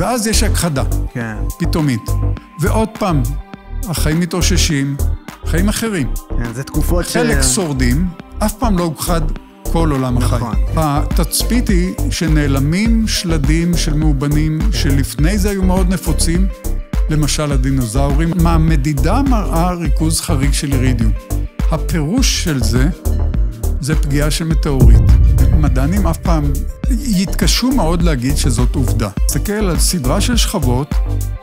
ואז יש הכחדה. כן. פתאומית. ועוד פעם, החיים מתאוששים, חיים אחרים. כן, זה תקופות חלק ש... חלק שורדים, אף פעם לא הוכחד כל עולם נכון. התצפית היא שנעלמים שלדים של מאובנים כן. שלפני זה היו מאוד נפוצים, למשל הדינוזאורים. מהמדידה מראה ריכוז חריג של אירידיום. הפירוש של זה זה פגיעה של מטאורית. מדענים אף פעם יתקשו מאוד להגיד שזאת עובדה. תסתכל על סדרה של שכבות,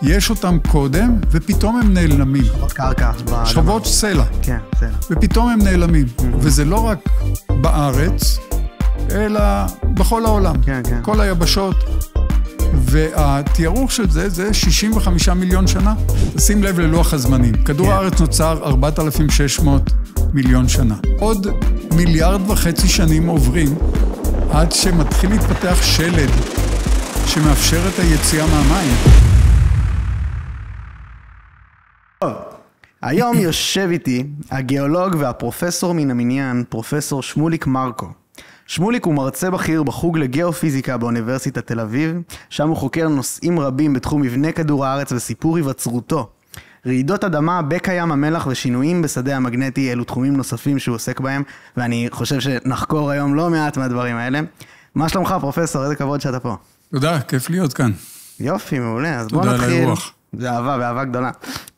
יש אותן קודם, ופתאום הם נעלמים. שכבות קרקע. שכבות סלע. כן, סלע. ופתאום הם נעלמים. Mm-hmm. וזה לא רק בארץ, אלא בכל העולם. כן, כן. כל היבשות, והתיארוך של זה זה 65 מיליון שנה. שים לב ללוח הזמנים. כדור yeah. כן. הארץ נוצר 4,600 מיליון שנה. עוד מיליארד וחצי שנים עוברים עד שמתחיל להתפתח שלד שמאפשר את היציאה מהמים. היום יושב איתי הגיאולוג והפרופסור מן המניין, פרופסור שמוליק מרקו. שמוליק הוא מרצה בכיר בחוג לגיאופיזיקה באוניברסיטת תל אביב, שם הוא חוקר נושאים רבים בתחום מבנה כדור הארץ וסיפור היווצרותו. רעידות אדמה, בקע ים המלח ושינויים בשדה המגנטי אלו תחומים נוספים שהוא עוסק בהם, ואני חושב שנחקור היום לא מעט מהדברים האלה. מה שלומך, פרופסור? איזה כבוד שאתה פה. תודה, כיף להיות כאן. יופי, מעולה. אז בוא נתחיל. תודה על האירוח. באהבה, באהבה גדולה.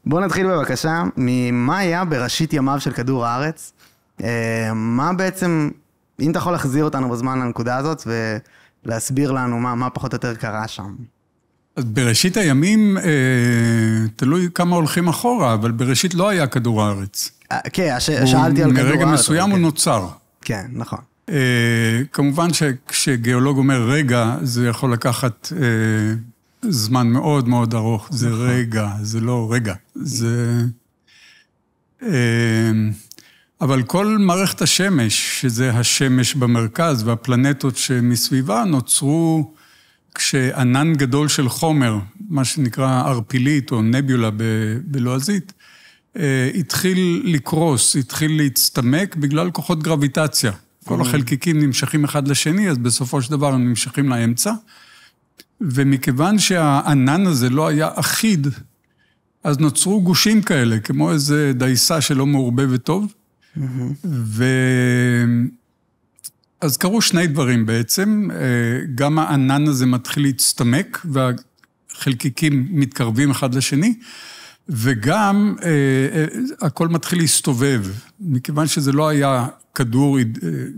בוא נתחיל בבקשה ממה היה בראשית ימיו של כדור הארץ. אה, מה בעצם אם אתה יכול להחזיר אותנו בזמן לנקודה הזאת ולהסביר לנו מה, מה פחות או יותר קרה שם. אז בראשית הימים, אה, תלוי כמה הולכים אחורה, אבל בראשית לא היה כדור הארץ. אה, כן, הש... שאלתי על כדור הארץ. מרגע מסוים כן. הוא נוצר. כן, נכון. אה, כמובן שכשגיאולוג אומר רגע, זה יכול לקחת אה, זמן מאוד מאוד ארוך. זה נכון. רגע, זה לא רגע. זה... אה, אבל כל מערכת השמש, שזה השמש במרכז והפלנטות שמסביבה, נוצרו כשענן גדול של חומר, מה שנקרא ערפילית או נביולה בלועזית, אה, התחיל לקרוס, התחיל להצטמק בגלל כוחות גרביטציה. כל mm-hmm. החלקיקים נמשכים אחד לשני, אז בסופו של דבר הם נמשכים לאמצע. ומכיוון שהענן הזה לא היה אחיד, אז נוצרו גושים כאלה, כמו איזה דייסה שלא מעורבבת טוב, Mm-hmm. ו... אז קרו שני דברים בעצם, אה, גם הענן הזה מתחיל להצטמק והחלקיקים מתקרבים אחד לשני, וגם אה, אה, הכל מתחיל להסתובב, מכיוון שזה לא היה כדור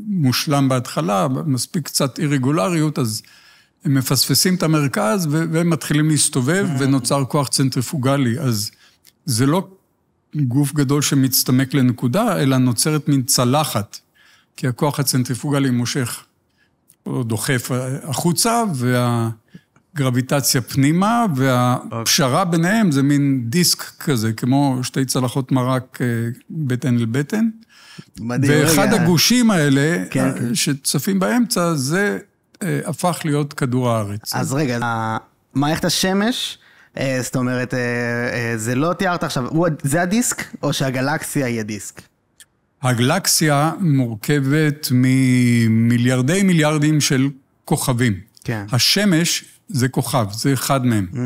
מושלם בהתחלה, מספיק קצת אירגולריות, אז הם מפספסים את המרכז והם מתחילים להסתובב ונוצר כוח צנטריפוגלי, אז זה לא גוף גדול שמצטמק לנקודה, אלא נוצרת מין צלחת, כי הכוח הצנטריפוגלי מושך או דוחף החוצה, והגרביטציה פנימה, והפשרה ביניהם זה מין דיסק כזה, כמו שתי צלחות מרק אה, בטן אל בטן. מדהים. ואחד רגע. הגושים האלה, כן, כן. שצפים באמצע, זה אה, הפך להיות כדור הארץ. אז רגע, מערכת השמש אה, זאת אומרת, אה, אה, זה לא תיארת עכשיו, זה הדיסק, או שהגלקסיה היא הדיסק? הגלקסיה מורכבת ממיליארדי מיליארדים של כוכבים. כן. השמש זה כוכב, זה אחד מהם. Mm.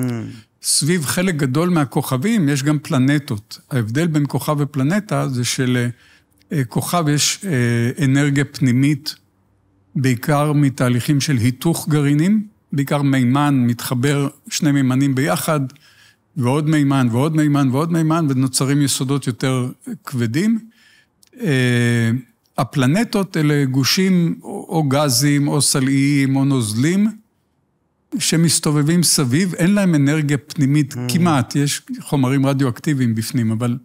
סביב חלק גדול מהכוכבים יש גם פלנטות. ההבדל בין כוכב ופלנטה זה שלכוכב יש אנרגיה פנימית, בעיקר מתהליכים של היתוך גרעינים, בעיקר מימן, מתחבר שני מימנים ביחד, ועוד מימן ועוד מימן ועוד מימן, ונוצרים יסודות יותר כבדים. אה, הפלנטות אלה גושים או גזים או סלעיים או נוזלים שמסתובבים סביב, אין להם אנרגיה פנימית mm. כמעט, יש חומרים רדיואקטיביים בפנים, אבל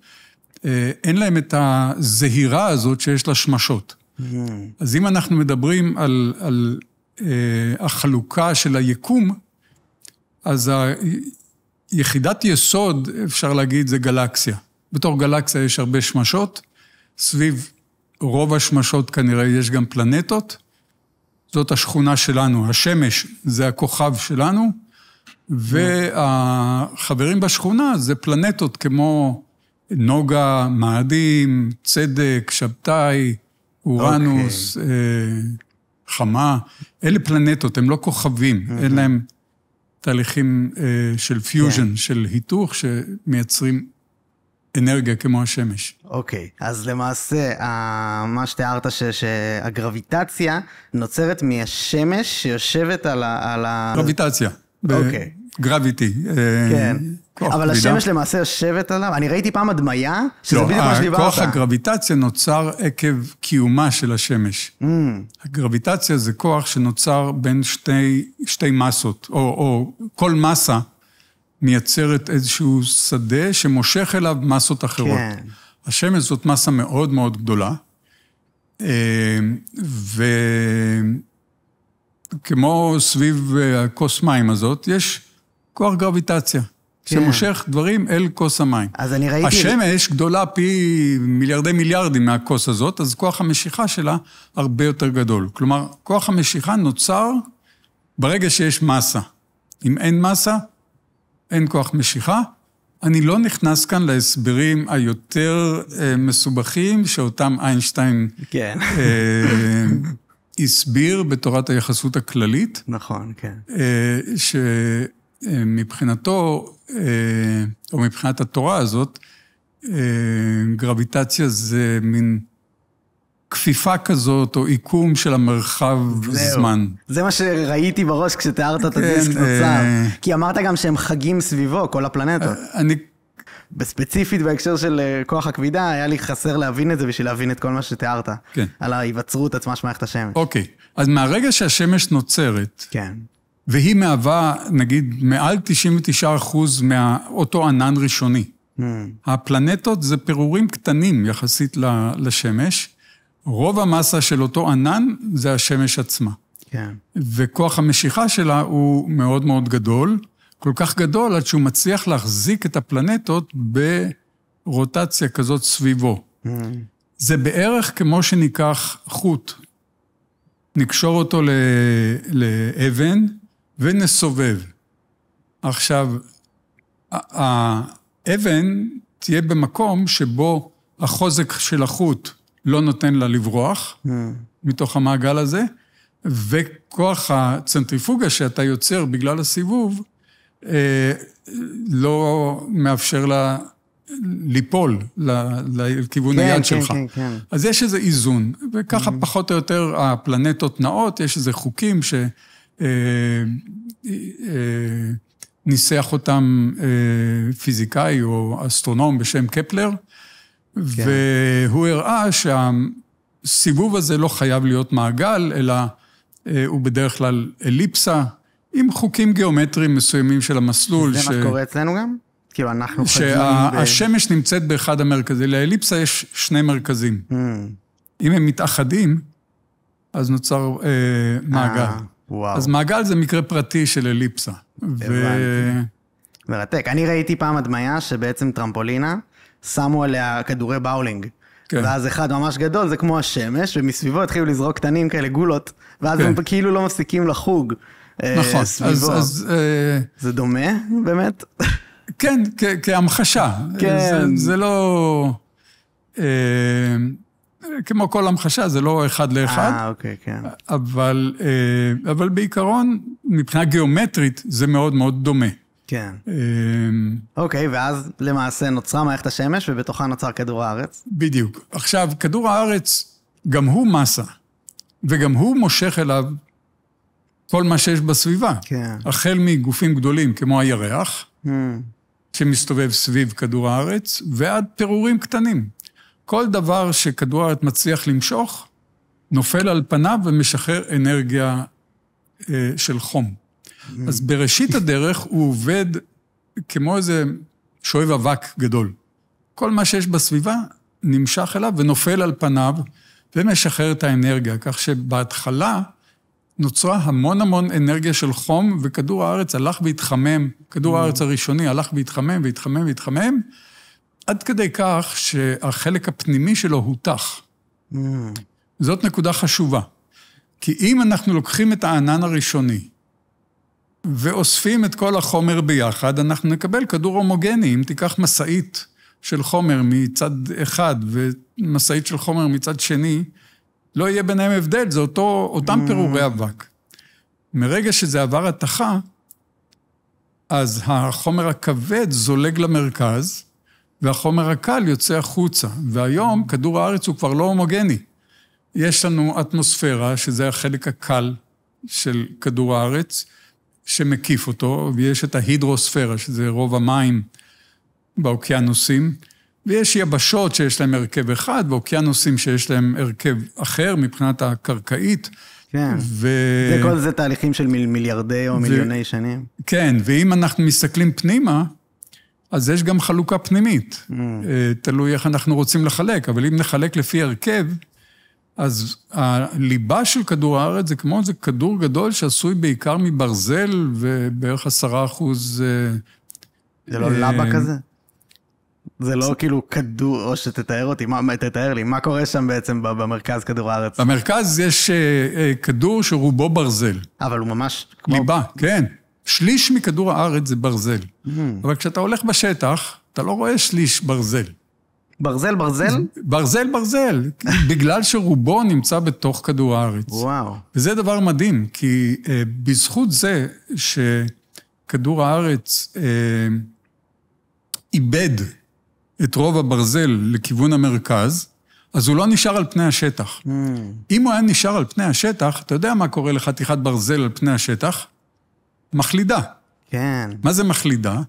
אה, אין להם את הזהירה הזאת שיש לה שמשות. Mm. אז אם אנחנו מדברים על, על אה, החלוקה של היקום, אז יחידת יסוד, אפשר להגיד, זה גלקסיה. בתור גלקסיה יש הרבה שמשות, סביב רוב השמשות כנראה יש גם פלנטות. זאת השכונה שלנו, השמש זה הכוכב שלנו, והחברים בשכונה זה פלנטות כמו נוגה, מאדים, צדק, שבתאי, אורנוס. Okay. אוקיי. אה, חמה, אלה פלנטות, הם לא כוכבים, mm-hmm. אין להם תהליכים אה, של פיוז'ן, yeah. כן. של היתוך, שמייצרים אנרגיה כמו השמש. אוקיי, okay. אז למעשה, ה... אה, מה שתיארת, ש... שהגרביטציה נוצרת מהשמש שיושבת על ה... על ה... גרביטציה. אוקיי. Okay. גרביטי. אה, כן. אבל השמש למעשה יושבת עליו, אני ראיתי פעם הדמיה, שזה לא, בדיוק מה שדיברת. כוח הגרביטציה נוצר עקב קיומה של השמש. Mm. הגרביטציה זה כוח שנוצר בין שתי, מסות, או, כל מסה מייצרת איזשהו שדה שמושך אליו מסות אחרות. כן. השמש זאת מסה מאוד מאוד גדולה, אה, ו... כמו סביב הכוס אה, מים הזאת, יש... כוח גרביטציה. כן. שמושך דברים אל כוס המים. אז אני ראיתי... השמש גדולה פי מיליארדי מיליארדים מהכוס הזאת, אז כוח המשיכה שלה הרבה יותר גדול. כלומר, כוח המשיכה נוצר ברגע שיש מסה. אם אין מסה, אין כוח משיכה. אני לא נכנס כאן להסברים היותר אה, מסובכים שאותם איינשטיין כן. אה, הסביר בתורת היחסות הכללית. נכון, כן. אה, ש... אה, מבחינתו, אה, או מבחינת התורה הזאת, אה, גרביטציה זה מין כפיפה כזאת, או עיקום של המרחב זמן. זה מה שראיתי בראש כשתיארת את כן, הדיסק נוצר. כי אמרת גם שהם חגים סביבו, כל הפלנטות. אני... בספציפית בהקשר של כוח הכבידה, היה לי חסר להבין את זה בשביל להבין את כל מה שתיארת. כן. על ההיווצרות עצמה של מערכת השמש. אוקיי. אז מהרגע שהשמש נוצרת, כן. והיא מהווה, נגיד, מעל 99% מאותו ענן ראשוני. Mm. הפלנטות זה פירורים קטנים יחסית לשמש. רוב המסה של אותו ענן זה השמש עצמה. כן. וכוח המשיכה שלה הוא מאוד מאוד גדול, כל כך גדול עד שהוא מצליח להחזיק את הפלנטות ברוטציה כזאת סביבו. Mm. זה בערך כמו שניקח חוט, נקשור אותו לאבן, ונסובב. עכשיו, האבן תהיה במקום שבו החוזק של החוט לא נותן לה לברוח mm. מתוך המעגל הזה, וכוח הצנטריפוגה שאתה יוצר בגלל הסיבוב אה, לא מאפשר לה ליפול לכיוון כן, היד כן, שלך. כן, כן. כן. אז יש איזה איזון, וככה mm-hmm. פחות או יותר הפלנטות נעות, יש איזה חוקים ש... אה, אה, ניסח אותם אה, פיזיקאי או אסטרונום בשם קפלר, כן. והוא הראה שהסיבוב הזה לא חייב להיות מעגל, אלא הוא בדרך כלל אליפסה, עם חוקים גיאומטריים מסוימים של המסלול. זה ש... מה שקורה אצלנו גם? כאילו, אנחנו שה... חוזרים... שהשמש ב... נמצאת באחד המרכזים. לאליפסה יש שני מרכזים. Mm. אם הם מתאחדים, אז נוצר אה, מעגל. וואו. אז מעגל זה מקרה פרטי של אליפסה. הבנתי. ו... מרתק. אני ראיתי פעם הדמיה שבעצם טרמפולינה, שמו עליה כדורי באולינג. כן. ואז אחד ממש גדול, זה כמו השמש, ומסביבו התחילו לזרוק קטנים כאלה גולות, ואז כן. הם כאילו לא מפסיקים לחוג. אה, נכון, סביבו. אז... אז אה, זה דומה, באמת? כן, כהמחשה. כן. זה, זה לא... אה, כמו כל המחשה, זה לא אחד לאחד. אה, אוקיי, כן. אבל, אה, אבל בעיקרון, מבחינה גיאומטרית, זה מאוד מאוד דומה. כן. אה, אוקיי, ואז למעשה נוצרה מערכת השמש, ובתוכה נוצר כדור הארץ. בדיוק. עכשיו, כדור הארץ, גם הוא מסה, וגם הוא מושך אליו כל מה שיש בסביבה. כן. החל מגופים גדולים כמו הירח, hmm. שמסתובב סביב כדור הארץ, ועד פירורים קטנים. כל דבר שכדור הארץ מצליח למשוך, נופל על פניו ומשחרר אנרגיה אה, של חום. אז בראשית הדרך הוא עובד כמו איזה שואב אבק גדול. כל מה שיש בסביבה נמשך אליו ונופל על פניו ומשחרר את האנרגיה, כך שבהתחלה נוצרה המון המון אנרגיה של חום, וכדור הארץ הלך והתחמם, כדור mm. הארץ הראשוני הלך והתחמם והתחמם והתחמם, עד כדי כך שהחלק הפנימי שלו הותח. Mm. זאת נקודה חשובה. כי אם אנחנו לוקחים את הענן הראשוני ואוספים את כל החומר ביחד, אנחנו נקבל כדור הומוגני. אם תיקח משאית של חומר מצד אחד ומשאית של חומר מצד שני, לא יהיה ביניהם הבדל, זה אותו, אותם mm. פירורי אבק. מרגע שזה עבר התחה, אז החומר הכבד זולג למרכז, והחומר הקל יוצא החוצה. והיום כדור הארץ הוא כבר לא הומוגני. יש לנו אטמוספירה, שזה החלק הקל של כדור הארץ, שמקיף אותו, ויש את ההידרוספירה, שזה רוב המים באוקיינוסים, ויש יבשות שיש להם הרכב אחד, ואוקיינוסים שיש להם הרכב אחר מבחינת הקרקעית. כן, ו... וכל זה תהליכים של מיליארדי או מיליוני זה... שנים. כן, ואם אנחנו מסתכלים פנימה, אז יש גם חלוקה פנימית, mm. אה, תלוי איך אנחנו רוצים לחלק, אבל אם נחלק לפי הרכב, אז הליבה של כדור הארץ זה כמו איזה כדור גדול שעשוי בעיקר מברזל ובערך עשרה אחוז... אה, זה לא לבה אה, כזה? זה לא כאילו כדור, או שתתאר אותי, מה, תתאר לי, מה קורה שם בעצם במרכז כדור הארץ? במרכז יש אה, אה, כדור שרובו ברזל. אבל הוא ממש כמו... ליבה, כן. שליש מכדור הארץ זה ברזל. Mm. אבל כשאתה הולך בשטח, אתה לא רואה שליש ברזל. ברזל ברזל? ברזל ברזל, בגלל שרובו נמצא בתוך כדור הארץ. וואו. וזה דבר מדהים, כי אה, בזכות זה שכדור הארץ אה, איבד את רוב הברזל לכיוון המרכז, אז הוא לא נשאר על פני השטח. Mm. אם הוא היה נשאר על פני השטח, אתה יודע מה קורה לחתיכת ברזל על פני השטח? מחלידה. כן. מה זה מחלידה?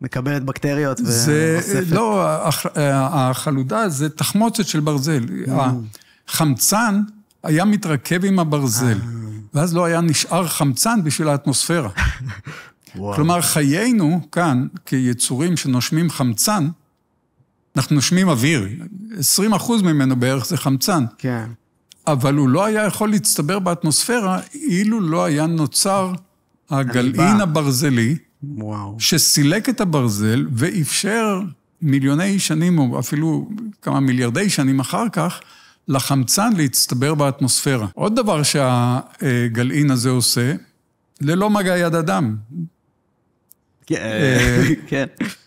מקבלת בקטריות זה, ואוספת. לא, הח, החלודה זה תחמוצת של ברזל. Mm. החמצן היה מתרכב עם הברזל, אה. ואז לא היה נשאר חמצן בשביל האטמוספירה. כלומר, חיינו כאן, כיצורים שנושמים חמצן, אנחנו נושמים אוויר, 20 אחוז ממנו בערך זה חמצן. כן. אבל הוא לא היה יכול להצטבר באטמוספירה אילו לא היה נוצר הגלעין הברזלי, וואו. שסילק את הברזל ואפשר מיליוני שנים, או אפילו כמה מיליארדי שנים אחר כך, לחמצן להצטבר באטמוספירה. עוד דבר שהגלעין הזה עושה, ללא מגע יד אדם. כן. אה, כן.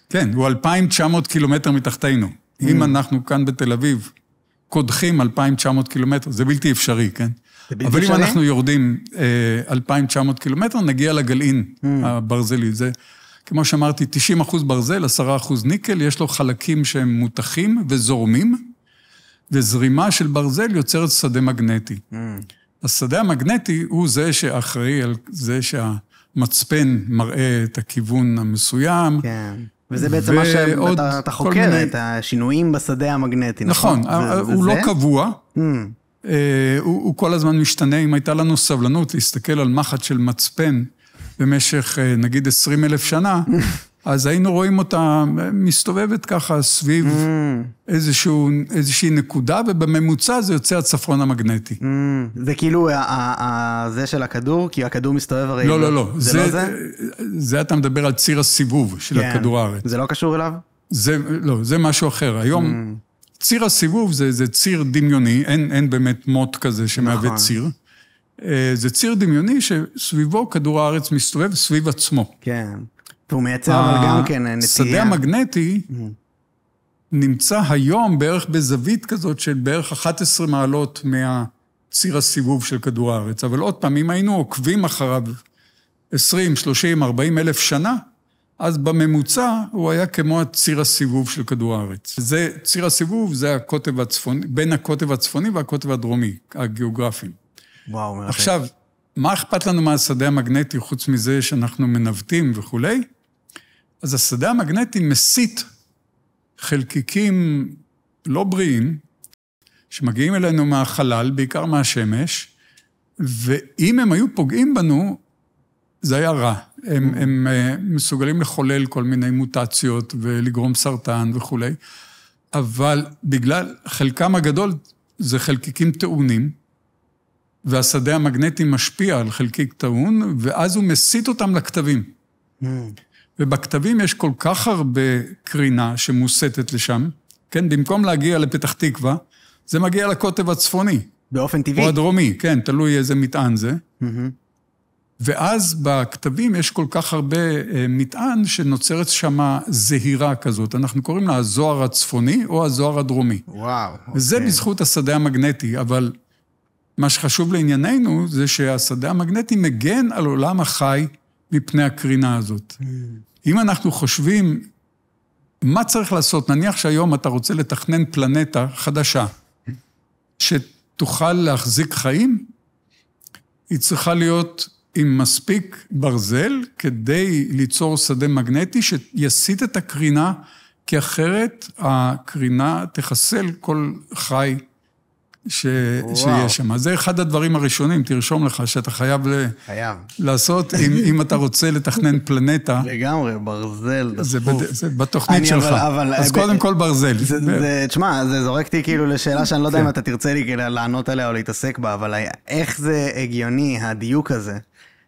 כן, הוא 2,900 קילומטר מתחתנו. אם mm. אנחנו כאן בתל אביב קודחים 2,900 קילומטר, זה בלתי אפשרי, כן? אבל אם אנחנו יורדים 2,900 אה, קילומטר, נגיע לגלעין mm. הברזלי. זה, כמו שאמרתי, 90 אחוז ברזל, 10 אחוז ניקל, יש לו חלקים שהם מותחים וזורמים, וזרימה של ברזל יוצרת שדה מגנטי. Mm. השדה המגנטי הוא זה שאחראי על זה שהמצפן מראה את הכיוון המסוים. כן. וזה בעצם מה שאתה חוקר, מיני... את השינויים בשדה המגנטי, נכון? נכון, אה, הוא לא זה לא קבוע, mm. אה, הוא, הוא כל הזמן משתנה. אם הייתה לנו סבלנות להסתכל על מחט של מצפן במשך אה, נגיד 20 אלף שנה, אז היינו רואים אותה מסתובבת ככה סביב mm. איזשהו, איזושהי נקודה, ובממוצע זה יוצא הצפרון המגנטי. Mm. זה כאילו אה, זה של הכדור, כי הכדור מסתובב הרי... לא, לא, לא. זה, זה לא זה? זה אתה מדבר על ציר הסיבוב של כן. הכדור הארץ. זה לא קשור אליו? זה, לא, זה משהו אחר. היום... Mm. ציר הסיבוב זה, זה ציר דמיוני, אין, אין באמת מוט כזה שמהווה נכון. ציר. אה, זה ציר דמיוני שסביבו כדור הארץ מסתובב סביב עצמו. כן, והוא מייצר אבל גם כן אה, נטייה. השדה המגנטי mm. נמצא היום בערך בזווית כזאת של בערך 11 מעלות מהציר הסיבוב של כדור הארץ. אבל עוד פעם, אם היינו עוקבים אחריו 20, 30, 40 אלף שנה, אז בממוצע הוא היה כמו הציר הסיבוב של כדור הארץ. זה, ציר הסיבוב זה הקוטב הצפוני, בין הקוטב הצפוני והקוטב הדרומי, הגיאוגרפיים. וואו, מרחק. עכשיו, מה אכפת לנו מהשדה המגנטי חוץ מזה שאנחנו מנווטים וכולי? אז השדה המגנטי מסית חלקיקים לא בריאים, שמגיעים אלינו מהחלל, בעיקר מהשמש, ואם הם היו פוגעים בנו, זה היה רע. הם, הם אה, מסוגלים לחולל כל מיני מוטציות ולגרום סרטן וכולי, אבל בגלל, חלקם הגדול זה חלקיקים טעונים, והשדה המגנטי משפיע על חלקיק טעון, ואז הוא מסיט אותם לכתבים. Hmm. ובכתבים יש כל כך הרבה קרינה שמוסטת לשם, כן? במקום להגיע לפתח תקווה, זה מגיע לקוטב הצפוני. באופן טבעי. או הדרומי, כן, תלוי איזה מטען זה. Mm-hmm. ואז בכתבים יש כל כך הרבה אה, מטען שנוצרת שמה זהירה כזאת. אנחנו קוראים לה הזוהר הצפוני או הזוהר הדרומי. וואו. וזה אוקיי. בזכות השדה המגנטי, אבל מה שחשוב לענייננו זה שהשדה המגנטי מגן על עולם החי מפני הקרינה הזאת. Mm. אם אנחנו חושבים מה צריך לעשות? נניח שהיום אתה רוצה לתכנן פלנטה חדשה, שתוכל להחזיק חיים, היא צריכה להיות עם מספיק ברזל כדי ליצור שדה מגנטי שיסיט את הקרינה, כי אחרת הקרינה תחסל כל חי ש... שיש שם. זה אחד הדברים הראשונים, תרשום לך, שאתה חייב, ל... חייב. לעשות אם, אם אתה רוצה לתכנן פלנטה. לגמרי, ברזל. זה, בד... זה בתוכנית שלך. אבל, אבל, אז ב... קודם כל ברזל. זה, זה, זה, תשמע, זה זורק אותי כאילו לשאלה שאני לא יודע כן. אם אתה תרצה לי כאילו לענות עליה או להתעסק בה, אבל איך זה הגיוני, הדיוק הזה,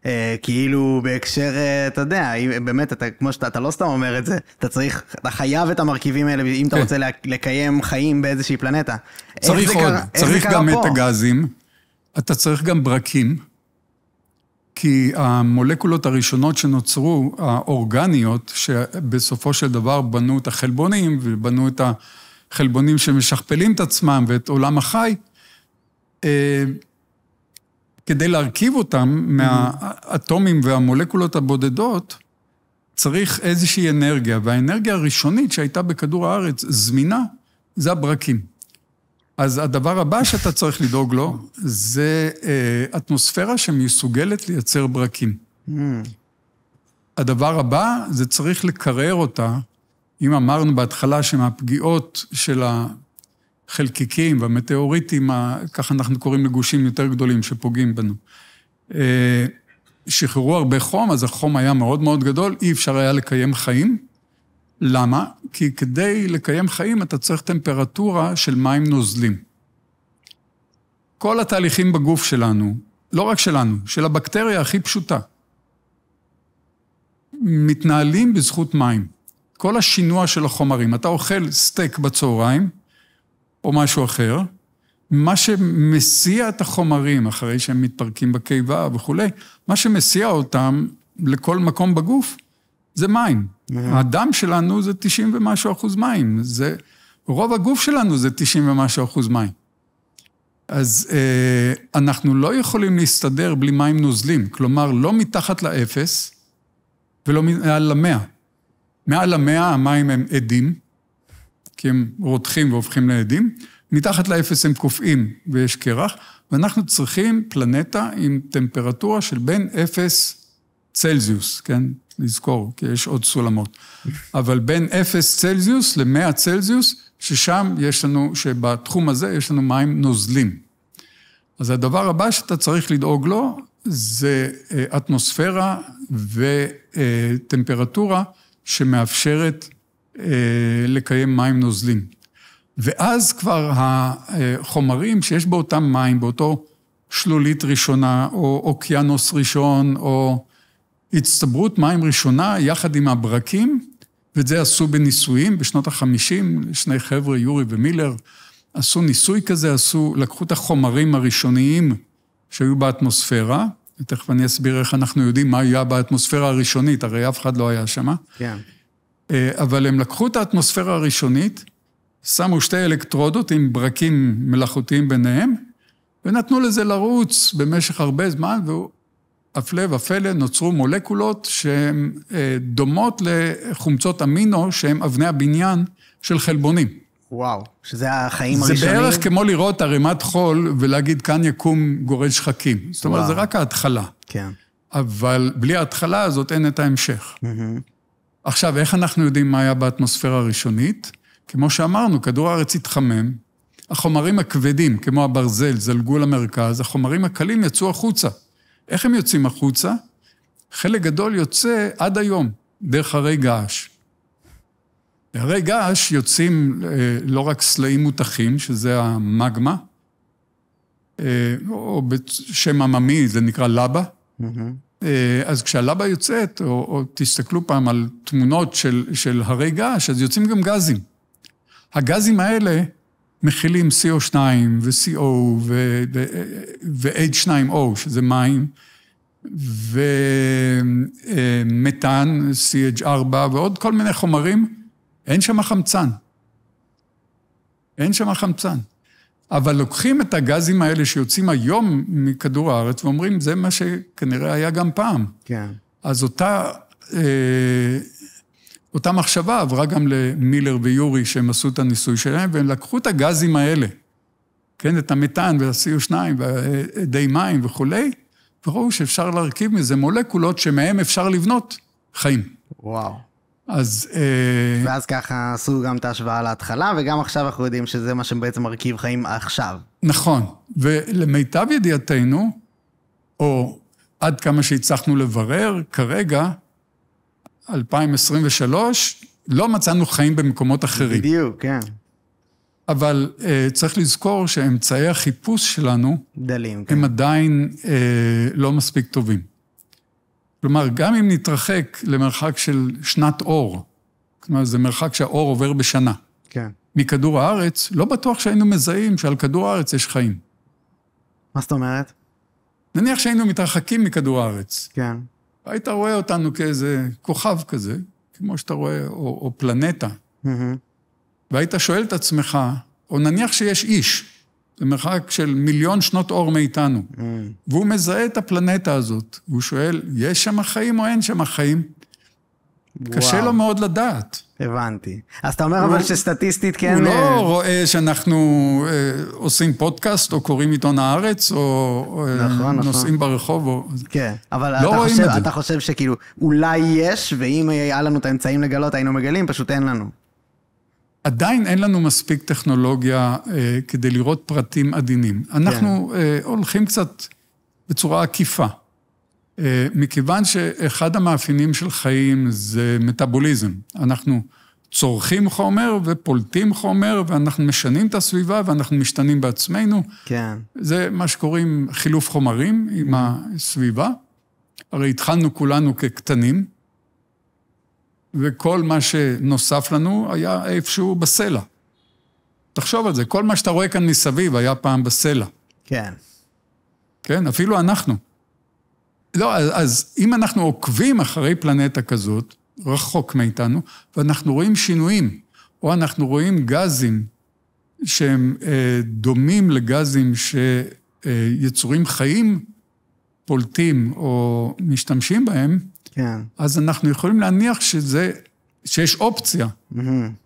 אה, כאילו בהקשר, אה, אתה יודע, באמת, אתה, כמו שאתה, אתה לא סתם אומר את זה, אתה צריך, אתה חייב את המרכיבים האלה אם אתה כן. רוצה לקיים חיים באיזושהי פלנטה. צריך עוד, קרה, צריך גם פה? את הגזים, אתה צריך גם ברקים, כי המולקולות הראשונות שנוצרו, האורגניות, שבסופו של דבר בנו את החלבונים, ובנו את החלבונים שמשכפלים את עצמם ואת עולם החי, אה, כדי להרכיב אותם מהאטומים והמולקולות הבודדות, צריך איזושהי אנרגיה, והאנרגיה הראשונית שהייתה בכדור הארץ זמינה, זה הברקים. אז הדבר הבא שאתה צריך לדאוג לו, זה אה, אטמוספירה שמסוגלת לייצר ברקים. הדבר הבא, זה צריך לקרר אותה. אם אמרנו בהתחלה שמהפגיעות של החלקיקים והמטאוריטים, ככה אנחנו קוראים לגושים יותר גדולים שפוגעים בנו. אה, שחררו הרבה חום, אז החום היה מאוד מאוד גדול, אי אפשר היה לקיים חיים. למה? כי כדי לקיים חיים אתה צריך טמפרטורה של מים נוזלים. כל התהליכים בגוף שלנו, לא רק שלנו, של הבקטריה הכי פשוטה, מתנהלים בזכות מים. כל השינוע של החומרים, אתה אוכל סטייק בצהריים, או משהו אחר, מה שמסיע את החומרים אחרי שהם מתפרקים בקיבה וכולי, מה שמסיע אותם לכל מקום בגוף זה מים. הדם שלנו זה 90 ומשהו אחוז מים. זה, רוב הגוף שלנו זה 90 ומשהו אחוז מים. אז אה, אנחנו לא יכולים להסתדר בלי מים נוזלים. כלומר, לא מתחת לאפס ולא מעל למאה. מעל למאה המים הם עדים, כי הם רותחים והופכים לעדים, מתחת לאפס הם קופאים ויש קרח, ואנחנו צריכים פלנטה עם טמפרטורה של בין אפס צלזיוס, כן? לזכור, כי יש עוד סולמות. אבל בין אפס צלזיוס למאה צלזיוס, ששם יש לנו, שבתחום הזה יש לנו מים נוזלים. אז הדבר הבא שאתה צריך לדאוג לו, זה אה, אטמוספירה וטמפרטורה שמאפשרת אה, לקיים מים נוזלים. ואז כבר החומרים שיש באותם מים, באותו שלולית ראשונה, או אוקיינוס ראשון, או הצטברות מים ראשונה, יחד עם הברקים, ואת זה עשו בניסויים בשנות ה-50, שני חבר'ה, יורי ומילר, עשו ניסוי כזה, עשו, לקחו את החומרים הראשוניים שהיו באטמוספירה, ותכף אני אסביר איך אנחנו יודעים מה היה באטמוספירה הראשונית, הרי אף אחד לא היה שם. כן. Yeah. אה, אבל הם לקחו את האטמוספירה הראשונית, שמו שתי אלקטרודות עם ברקים מלאכותיים ביניהם, ונתנו לזה לרוץ במשך הרבה זמן, והפלא ופלא נוצרו מולקולות שהן אה, דומות לחומצות אמינו, שהן אבני הבניין של חלבונים. וואו, שזה החיים זה הראשונים. זה בערך כמו לראות ערימת חול ולהגיד, כאן יקום גורד שחקים. זאת אומרת, זה רק ההתחלה. כן. אבל בלי ההתחלה הזאת אין את ההמשך. Mm-hmm. עכשיו, איך אנחנו יודעים מה היה באטמוספירה הראשונית? כמו שאמרנו, כדור הארץ התחמם, החומרים הכבדים, כמו הברזל, זלגו למרכז, החומרים הקלים יצאו החוצה. איך הם יוצאים החוצה? חלק גדול יוצא עד היום, דרך הרי געש. הרי געש יוצאים אה, לא רק סלעים מותחים, שזה המגמה, אה, או בשם עממי זה נקרא לבה, mm-hmm. אה, אז כשהלבה יוצאת, או, או תסתכלו פעם על תמונות של, של הרי געש, אז יוצאים גם גזים. הגזים האלה מכילים CO2 ו-CO ו-H2O, שזה מים, ומתאן, CH4 ועוד כל מיני חומרים, אין שם חמצן. אין שם חמצן. אבל לוקחים את הגזים האלה שיוצאים היום מכדור הארץ ואומרים, זה מה שכנראה היה גם פעם. כן. אז אותה, אה, אותה מחשבה עברה גם למילר ויורי, שהם עשו את הניסוי שלהם, והם לקחו את הגזים האלה, כן, את המתאן והco 2 והדי מים וכולי, וראו שאפשר להרכיב מזה מולקולות שמהם אפשר לבנות חיים. וואו. אז... אה, ואז ככה עשו גם את ההשוואה להתחלה, וגם עכשיו אנחנו יודעים שזה מה שבעצם מרכיב חיים עכשיו. נכון, ולמיטב ידיעתנו, או עד כמה שהצלחנו לברר, כרגע, 2023, לא מצאנו חיים במקומות אחרים. בדיוק, כן. אבל uh, צריך לזכור שאמצעי החיפוש שלנו, דלים, כן. הם עדיין uh, לא מספיק טובים. כלומר, גם אם נתרחק למרחק של שנת אור, כלומר, זה מרחק שהאור עובר בשנה. כן. מכדור הארץ, לא בטוח שהיינו מזהים שעל כדור הארץ יש חיים. מה זאת אומרת? נניח שהיינו מתרחקים מכדור הארץ. כן. היית רואה אותנו כאיזה כוכב כזה, כמו שאתה רואה, או, או פלנטה. Mm-hmm. והיית שואל את עצמך, או נניח שיש איש, במרחק של מיליון שנות אור מאיתנו. Mm. והוא מזהה את הפלנטה הזאת. הוא שואל, יש שם חיים או אין שם חיים? וואו. קשה לו מאוד לדעת. הבנתי. אז אתה אומר הוא, אבל לא- שסטטיסטית כן... הוא לא אה, רואה שאנחנו אה, עושים פודקאסט, או קוראים עיתון הארץ, או נכון, אה, נכון, נכון. נוסעים נכון. ברחוב. או... כן, אבל לא אתה, חושב, אתה חושב שכאילו, אולי יש, ואם היה לנו את האמצעים לגלות, היינו מגלים, פשוט אין לנו. עדיין אין לנו מספיק טכנולוגיה אה, כדי לראות פרטים עדינים. אנחנו yeah. כן. אה, הולכים קצת בצורה עקיפה. אה, מכיוון שאחד המאפיינים של חיים זה מטאבוליזם. אנחנו צורכים חומר ופולטים חומר, ואנחנו משנים את הסביבה ואנחנו משתנים בעצמנו. כן. זה מה שקוראים חילוף חומרים עם mm-hmm. הסביבה. הרי התחלנו כולנו כקטנים. וכל מה שנוסף לנו היה איפשהו בסלע. תחשוב על זה, כל מה שאתה רואה כאן מסביב היה פעם בסלע. כן. כן, אפילו אנחנו. לא, אז, אז אם אנחנו עוקבים אחרי פלנטה כזאת, רחוק מאיתנו, ואנחנו רואים שינויים, או אנחנו רואים גזים שהם אה, דומים לגזים שיצורים חיים פולטים או משתמשים בהם, כן. אז אנחנו יכולים להניח שזה, שיש אופציה. Mm-hmm.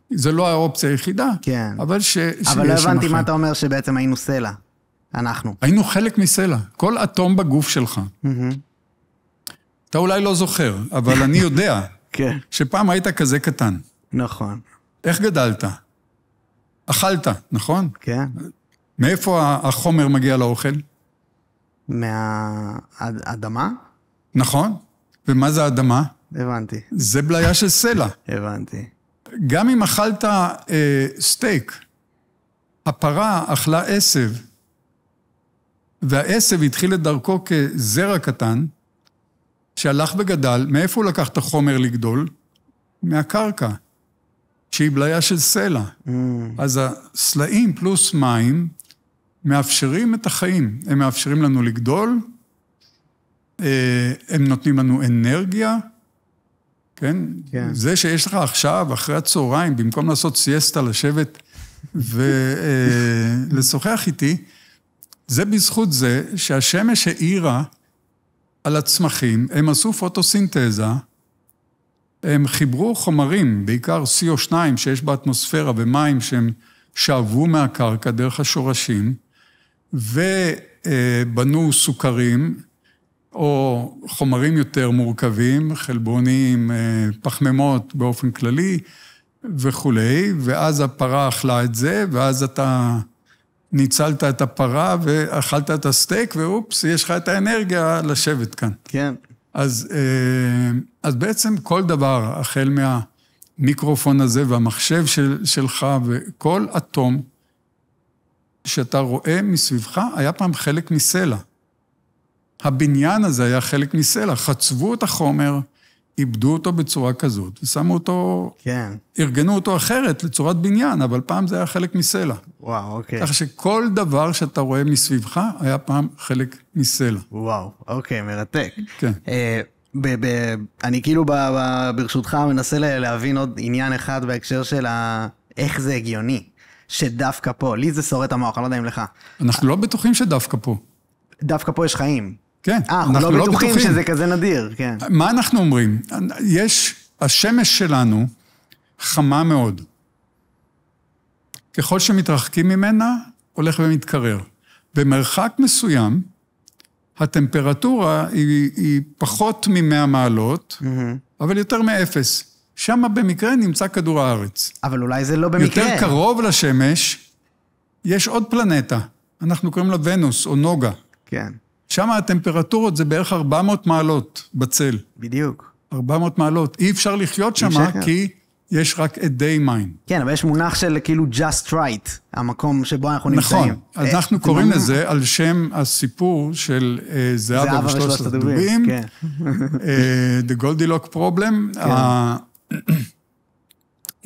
זה לא האופציה היחידה, כן. אבל ש... אבל לא הבנתי מה אתה אומר שבעצם היינו סלע, אנחנו. היינו חלק מסלע, כל אטום בגוף שלך. Mm-hmm. אתה אולי לא זוכר, אבל אני יודע כן. שפעם היית כזה קטן. נכון. איך גדלת? אכלת, נכון? כן. מאיפה החומר מגיע לאוכל? מהאדמה? נכון. ומה זה אדמה? הבנתי. זה בליה של סלע. הבנתי. גם אם אכלת אה, סטייק, הפרה אכלה עשב, והעשב התחיל את דרכו כזרע קטן, שהלך וגדל, מאיפה הוא לקח את החומר לגדול? מהקרקע, שהיא בליה של סלע. Mm. אז הסלעים פלוס מים מאפשרים את החיים. הם מאפשרים לנו לגדול, אה, הם נותנים לנו אנרגיה, כן? כן. זה שיש לך עכשיו, אחרי הצהריים, במקום לעשות סיאסטה, לשבת ולשוחח אה, איתי, זה בזכות זה שהשמש האירה על הצמחים, הם עשו פוטוסינתזה, הם חיברו חומרים, בעיקר CO2 שיש באטמוספירה ומים שהם שאבו מהקרקע דרך השורשים, ובנו סוכרים, או חומרים יותר מורכבים, חלבונים, אה, פחמימות באופן כללי וכולי, ואז הפרה אכלה את זה, ואז אתה ניצלת את הפרה ואכלת את הסטייק, ואופס, יש לך את האנרגיה לשבת כאן. כן. אז, אה, אז בעצם כל דבר, החל מהמיקרופון הזה והמחשב של, שלך, וכל אטום שאתה רואה מסביבך, היה פעם חלק מסלע. הבניין הזה היה חלק מסלע. חצבו את החומר, איבדו אותו בצורה כזאת, ושמו אותו... כן. ארגנו אותו אחרת, לצורת בניין, אבל פעם זה היה חלק מסלע. וואו, אוקיי. כך שכל דבר שאתה רואה מסביבך, היה פעם חלק מסלע. וואו, אוקיי, מרתק. כן. אה, ב- ב- אני כאילו, ב- ב- ברשותך, מנסה להבין עוד עניין אחד בהקשר של ה... איך זה הגיוני. שדווקא פה, לי זה שורט המוח, אני לא יודע אם לך. אנחנו לא בטוחים שדווקא פה. דווקא פה יש חיים. כן. אה, אנחנו, אנחנו לא, לא בטוחים שזה כזה נדיר, כן. מה אנחנו אומרים? יש, השמש שלנו חמה מאוד. ככל שמתרחקים ממנה, הולך ומתקרר. במרחק מסוים, הטמפרטורה היא, היא פחות מ-100 מעלות, mm-hmm. אבל יותר מאפס. שם במקרה נמצא כדור הארץ. אבל אולי זה לא במקרה. יותר קרוב לשמש, יש עוד פלנטה. אנחנו קוראים לה ונוס או נוגה. כן. שם הטמפרטורות זה בערך 400 מעלות בצל. בדיוק. 400 מעלות. אי אפשר לחיות שם, כי יש רק עדי מים. כן, אבל יש מונח של כאילו just right, המקום שבו אנחנו נמצאים. נכון, אה, אז אנחנו קוראים לזה על שם הסיפור של אה, זהבה ושלושת הדובים. כן. אה, the Goldilock problem. כן.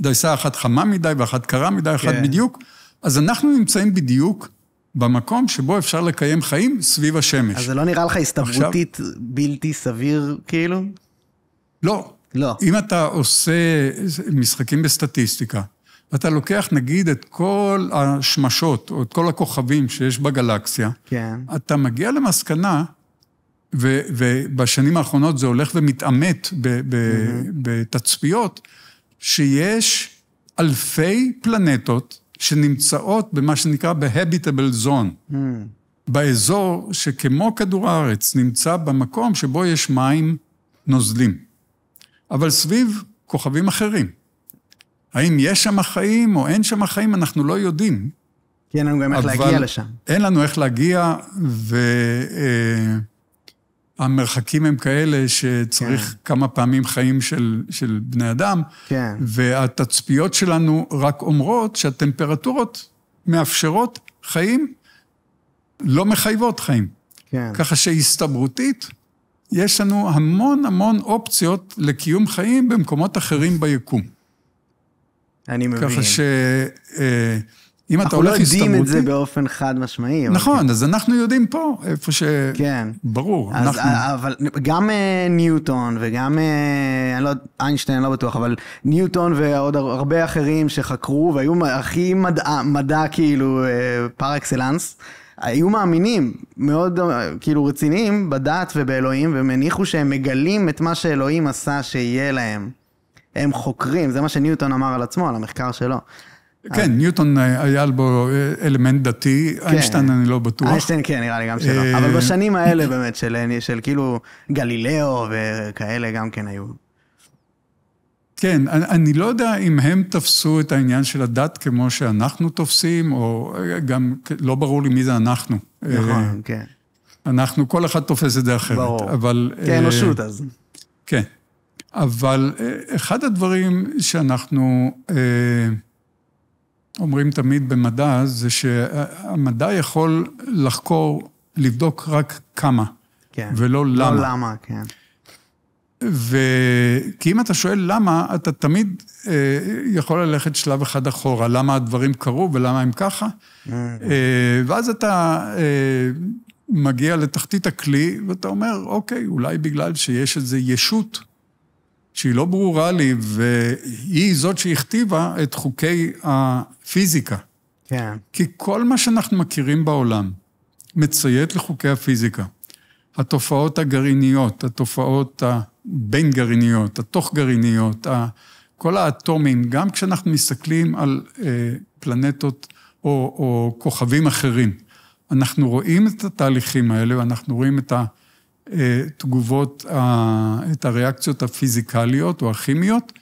דייסה אחת חמה מדי ואחת קרה מדי, אחת כן. בדיוק. אז אנחנו נמצאים בדיוק במקום שבו אפשר לקיים חיים סביב השמש. אז זה לא נראה לך הסתברותית עכשיו... בלתי סביר, כאילו? לא. לא. אם אתה עושה משחקים בסטטיסטיקה, ואתה לוקח נגיד את כל השמשות, או את כל הכוכבים שיש בגלקסיה, כן. אתה מגיע למסקנה, ו, ובשנים האחרונות זה הולך ומתעמת ב, ב, mm-hmm. בתצפיות, שיש אלפי פלנטות שנמצאות במה שנקרא ב-habitable zone, mm. באזור שכמו כדור הארץ נמצא במקום שבו יש מים נוזלים, אבל סביב כוכבים אחרים. האם יש שם חיים או אין שם חיים, אנחנו לא יודעים. כי אין לנו גם איך להגיע לשם. אין לנו איך להגיע, ו... אה, המרחקים הם כאלה שצריך כן. כמה פעמים חיים של, של בני אדם. כן. והתצפיות שלנו רק אומרות שהטמפרטורות מאפשרות חיים, לא מחייבות חיים. כן. ככה שהסתברותית, יש לנו המון המון אופציות לקיום חיים במקומות אחרים ביקום. אני מבין. ככה ש... אה, אם אתה הולך הסתברותי... אנחנו לא יודעים את זה באופן חד משמעי. נכון, כן. אז אנחנו יודעים פה, איפה ש... כן. ברור, אז, אנחנו... אה, אבל גם אה, ניוטון וגם, אה, אני לא, איינשטיין, אני לא בטוח, אבל ניוטון ועוד הרבה אחרים שחקרו והיו הכי מדע, מדע כאילו פר אקסלנס. היו מאמינים מאוד כאילו רציניים בדת ובאלוהים, והם הניחו שהם מגלים את מה שאלוהים עשה שיהיה להם. הם חוקרים, זה מה שניוטון אמר על עצמו, על המחקר שלו. כן, ניוטון אה, היה בו אה, אלמנט דתי, כן. איינשטיין אני לא בטוח. איינשטיין כן, נראה לי גם שלא. אה, אבל בשנים האלה באמת, של, של כאילו גלילאו וכאלה גם כן היו. כן, אני, אני לא יודע אם הם תפסו את העניין של הדת כמו שאנחנו תופסים, או גם לא ברור לי מי זה אנחנו. נכון, כן. אנחנו, כל אחד תופס את זה אחרת. ברור. אבל... כאנושות כן, אה, אז. כן. אבל אחד הדברים שאנחנו... אה, אומרים תמיד במדע, זה שהמדע יכול לחקור, לבדוק רק כמה, כן. ולא לא למה. לא למה, כן. ו... כי אם אתה שואל למה, אתה תמיד אה, יכול ללכת שלב אחד אחורה, למה הדברים קרו ולמה הם ככה, mm. אה, ואז אתה אה, מגיע לתחתית הכלי, ואתה אומר, אוקיי, אולי בגלל שיש איזו ישות שהיא לא ברורה לי, והיא זאת שהכתיבה את חוקי הפיזיקה. כן. כי כל מה שאנחנו מכירים בעולם מציית לחוקי הפיזיקה. התופעות הגרעיניות, התופעות הבין-גרעיניות, התוך-גרעיניות, כל האטומים, גם כשאנחנו מסתכלים על אה, פלנטות או, או כוכבים אחרים, אנחנו רואים את התהליכים האלה ואנחנו רואים את ה... אה, תגובות, את הריאקציות הפיזיקליות או הכימיות,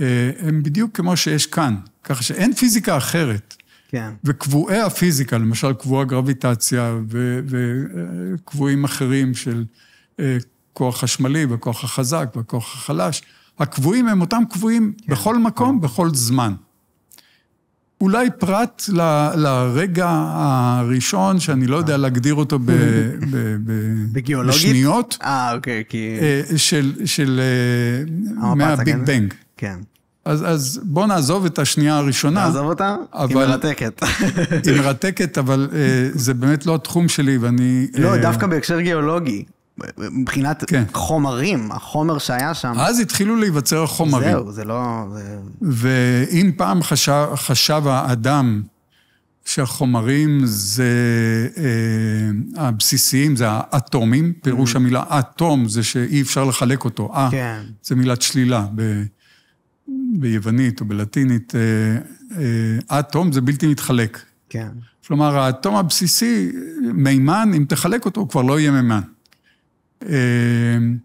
אה, הם בדיוק כמו שיש כאן, ככה שאין פיזיקה אחרת. כן. וקבועי הפיזיקה, למשל קבוע גרביטציה וקבועים אחרים של אה, כוח חשמלי וכוח החזק וכוח החלש, הקבועים הם אותם קבועים כן. בכל מקום, כן. בכל זמן. אולי פרט ל, לרגע הראשון, שאני לא יודע להגדיר אותו ב, ב, ב, בגיאולוגית? בשניות. אה, אוקיי, כי... אה, של, של אה, מהביג בנג. כן. אז, אז בוא נעזוב את השנייה הראשונה. נעזוב אותה? אבל... היא מרתקת. היא מרתקת, אבל אה, זה באמת לא התחום שלי, ואני... לא, דווקא בהקשר גיאולוגי. מבחינת כן. חומרים, החומר שהיה שם. אז התחילו להיווצר חומרים. זהו, זה לא... זה... ואם פעם חשב, חשב האדם שהחומרים זה... אה, הבסיסיים זה האטומים, פירוש mm-hmm. המילה אטום זה שאי אפשר לחלק אותו. אה, כן. זה מילת שלילה ב, ביוונית או בלטינית. אה, אה, אטום זה בלתי מתחלק. כן. כלומר, האטום הבסיסי, מימן, אם תחלק אותו, הוא כבר לא יהיה מימן. אמ,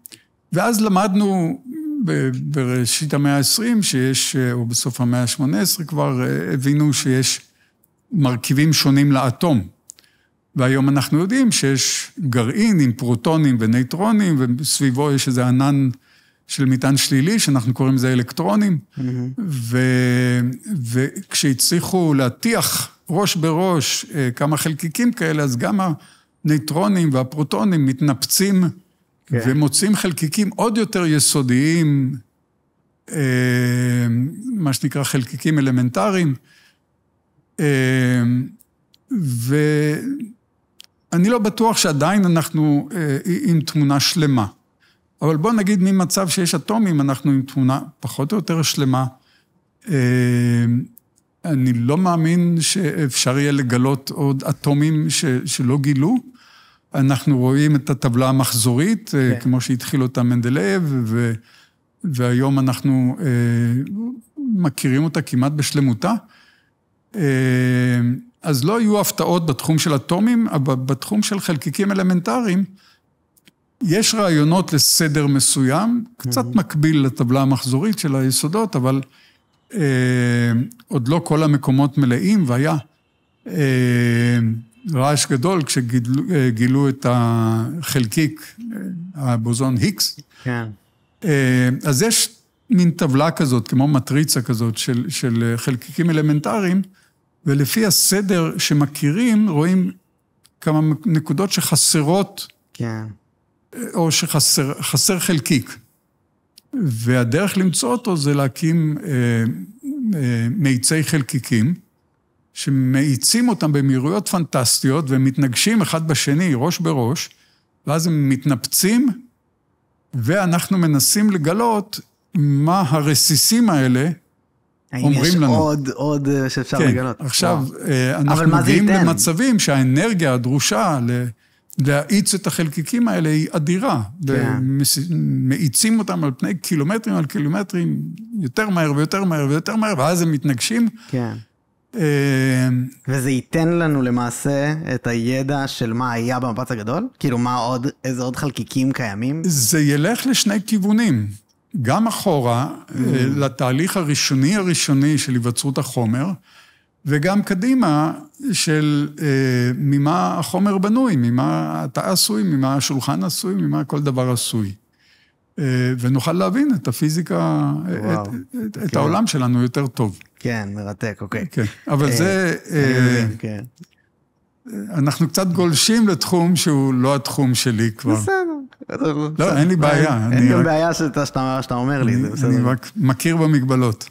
ואז למדנו בראשית המאה ה-20 שיש, אה, או בסוף המאה ה-18 כבר, אה, הבינו שיש מרכיבים שונים לאטום. והיום אנחנו יודעים שיש גרעין עם פרוטונים ונייטרונים, וסביבו יש איזה ענן של מטען שלילי, שאנחנו קוראים לזה אלקטרונים. Mm-hmm. וכשהצליחו להטיח ראש בראש אה, כמה חלקיקים כאלה, אז גם הנייטרונים והפרוטונים מתנפצים כן. ומוצאים חלקיקים עוד יותר יסודיים, אה, מה שנקרא חלקיקים אלמנטריים. אה, ואני לא בטוח שעדיין אנחנו אה, עם תמונה שלמה. אבל בואו נגיד ממצב שיש אטומים, אנחנו עם תמונה פחות או יותר שלמה. אני לא מאמין שאפשר יהיה לגלות עוד אטומים ש, שלא גילו. אנחנו רואים את הטבלה המחזורית, אה, כן. כמו שהתחיל אותה מנדלייב, ו, והיום אנחנו אה, מכירים אותה כמעט בשלמותה. אה, אז לא היו הפתעות בתחום של אטומים, אבל בתחום של חלקיקים אלמנטריים, יש רעיונות לסדר מסוים, קצת mm-hmm. מקביל לטבלה המחזורית של היסודות, אבל אה, עוד לא כל המקומות מלאים, והיה אה, רעש גדול כשגילו אה, את החלקיק, אה, הבוזון היקס. כן. אה, אז יש מין טבלה כזאת, כמו מטריצה כזאת של, של חלקיקים אלמנטריים, ולפי הסדר שמכירים, רואים כמה נקודות שחסרות, כן. או שחסר חלקיק. והדרך למצוא אותו זה להקים אה, אה, מאיצי חלקיקים, שמאיצים אותם במהירויות פנטסטיות, ומתנגשים אחד בשני, ראש בראש, ואז הם מתנפצים, ואנחנו מנסים לגלות מה הרסיסים האלה אומרים לנו. האם יש עוד, עוד אה, שאפשר כן, לגלות? כן, עכשיו, וואו. אה, אנחנו מגיעים למצבים שהאנרגיה הדרושה ל... להאיץ את החלקיקים האלה היא אדירה. כן. מאיצים אותם על פני קילומטרים על קילומטרים, יותר מהר ויותר מהר ויותר מהר, ואז הם מתנגשים. כן. Yeah. אה, וזה ייתן לנו למעשה את הידע של מה היה במפץ הגדול? כאילו, מה עוד, איזה עוד חלקיקים קיימים? זה ילך לשני כיוונים. גם אחורה, אה, mm. לתהליך הראשוני הראשוני של היווצרות החומר, וגם קדימה של אה, ממה החומר בנוי, ממה אתה עשוי, ממה השולחן עשוי, ממה כל דבר עשוי. אה, ונוכל להבין את הפיזיקה, את, את, כן. את העולם שלנו יותר טוב. כן, מרתק, אוקיי. כן, אבל אה, זה... אה, כן. אנחנו קצת גולשים לתחום שהוא לא התחום שלי כבר. בסדר. לא, אין לי בעיה. אין לי בעיה שאתה אומר לי, זה בסדר. אני רק מכיר במגבלות.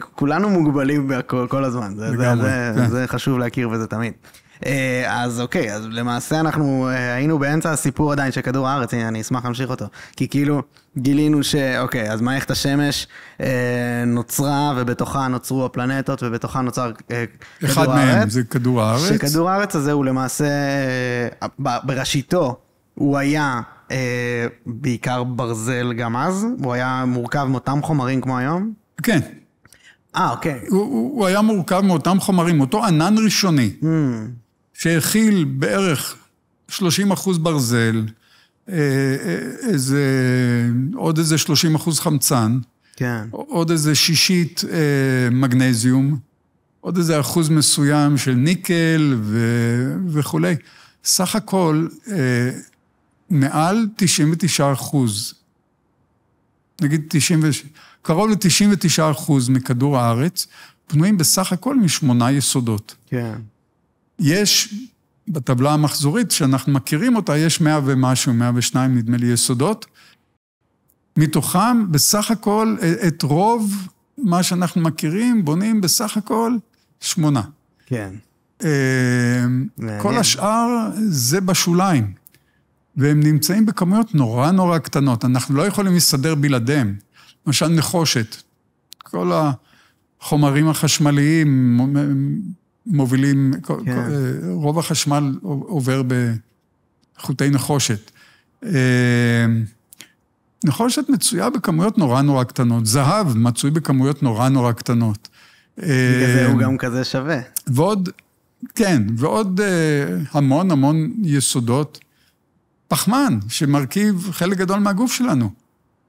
כולנו מוגבלים כל הזמן, כן. זה חשוב להכיר בזה תמיד. אה, אז אוקיי, אז למעשה אנחנו אה, היינו באמצע הסיפור עדיין של כדור הארץ, אני אשמח להמשיך אותו. כי כאילו גילינו שאוקיי, אז מערכת השמש אה, נוצרה ובתוכה נוצרו הפלנטות ובתוכה נוצר אה, כדור הארץ. אחד מהם זה כדור הארץ. שכדור הארץ הזה הוא למעשה, אה, בראשיתו הוא היה אה, בעיקר ברזל גם אז, הוא היה מורכב מאותם חומרים כמו היום. כן. אה, אוקיי. הוא, הוא היה מורכב מאותם חומרים, אותו ענן ראשוני. Mm. שהכיל בערך 30 אחוז ברזל, אה, אה, איזה, עוד איזה 30 אחוז חמצן, כן. עוד איזה שישית אה, מגנזיום, עוד איזה אחוז מסוים של ניקל ו, וכולי. סך הכל, אה, מעל 99 אחוז, נגיד 90, קרוב ל-99 אחוז מכדור הארץ, פנויים בסך הכל משמונה יסודות. כן. יש בטבלה המחזורית שאנחנו מכירים אותה, יש מאה ומשהו, מאה ושניים, נדמה לי יסודות. מתוכם בסך הכל את רוב מה שאנחנו מכירים בונים בסך הכל שמונה. כן. אמ, כל השאר זה בשוליים, והם נמצאים בכמויות נורא נורא קטנות. אנחנו לא יכולים להסתדר בלעדיהם. למשל נחושת, כל החומרים החשמליים מובילים, כן. אה, רוב החשמל עובר בחוטי נחושת. אה, נחושת מצויה בכמויות נורא נורא קטנות, זהב מצוי בכמויות נורא נורא קטנות. אה, בגלל זה הוא גם כזה שווה. ועוד, כן, ועוד המון המון יסודות. פחמן, שמרכיב חלק גדול מהגוף שלנו.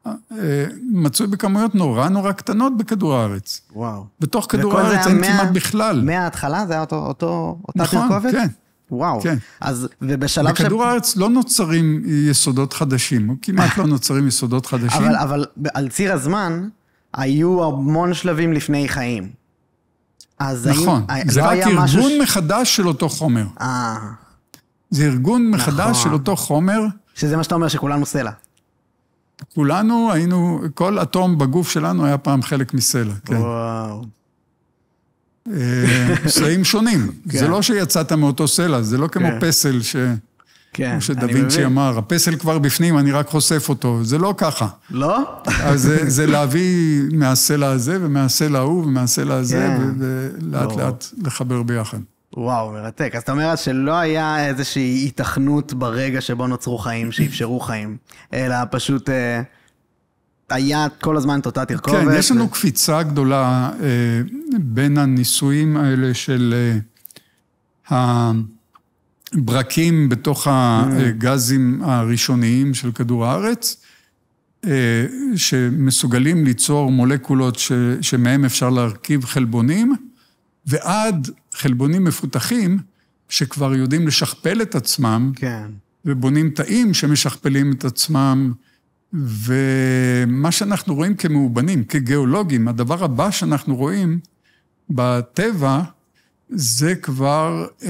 אה, מצוי בכמויות נורא נורא קטנות בכדור הארץ. וואו. בתוך כדור הארץ אין כמעט בכלל. מההתחלה זה היה אותו, אותו, אותה נכון, תרכובת? נכון, כן. וואו. כן. אז, ובשלב בכדור ש... בכדור הארץ לא נוצרים יסודות חדשים, כמעט לא נוצרים יסודות חדשים. אבל, אבל על ציר הזמן, היו המון שלבים לפני חיים. אז נכון, האם, אה, זה לא רק ארגון משהו... מחדש של אותו חומר. אה. זה ארגון מחדש נכון. של אותו חומר. שזה מה שאתה אומר, שכולנו סלע. כולנו היינו, כל אטום בגוף שלנו היה פעם חלק מסלע, כן. וואו. סלעים אה, שונים. כן. זה לא שיצאת מאותו סלע, זה לא כמו כן. פסל ש... כן, כמו שדווינצ'י אמר, הפסל כבר בפנים, אני רק חושף אותו. זה לא ככה. לא? אז זה, זה להביא מהסלע הזה, ומהסלע ההוא, ומהסלע הזה, כן. ולאט לא. לאט לחבר ביחד. וואו, מרתק. אז אתה אומר שלא היה איזושהי התכנות ברגע שבו נוצרו חיים, שאפשרו חיים, אלא פשוט אה, היה כל הזמן את אותה תרכובת. כן, יש לנו ו... קפיצה גדולה אה, בין הניסויים האלה של אה, הברקים בתוך mm. הגזים הראשוניים של כדור הארץ, אה, שמסוגלים ליצור מולקולות ש, שמהם אפשר להרכיב חלבונים, ועד חלבונים מפותחים, שכבר יודעים לשכפל את עצמם, כן. ובונים תאים שמשכפלים את עצמם, ומה שאנחנו רואים כמאובנים, כגיאולוגים, הדבר הבא שאנחנו רואים בטבע, זה כבר אה,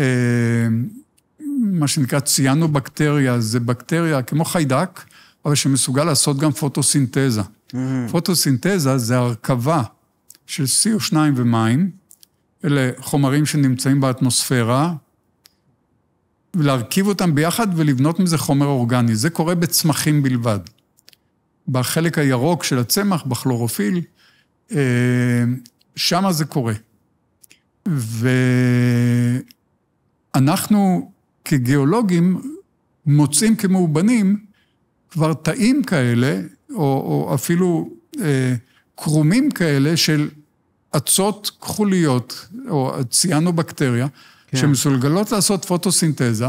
מה שנקרא ציאנו-בקטריה, זה בקטריה כמו חיידק, אבל שמסוגל לעשות גם פוטוסינתזה. Mm-hmm. פוטוסינתזה זה הרכבה של CO2 ומים, אלה חומרים שנמצאים באטמוספירה, להרכיב אותם ביחד ולבנות מזה חומר אורגני. זה קורה בצמחים בלבד. בחלק הירוק של הצמח, בכלורופיל, אה, שם זה קורה. ואנחנו כגיאולוגים מוצאים כמאובנים כבר תאים כאלה, או, או אפילו אה, קרומים כאלה של אצות כחוליות, או ציאנו-בקטריה, כן. שמסולגלות לעשות פוטוסינתזה.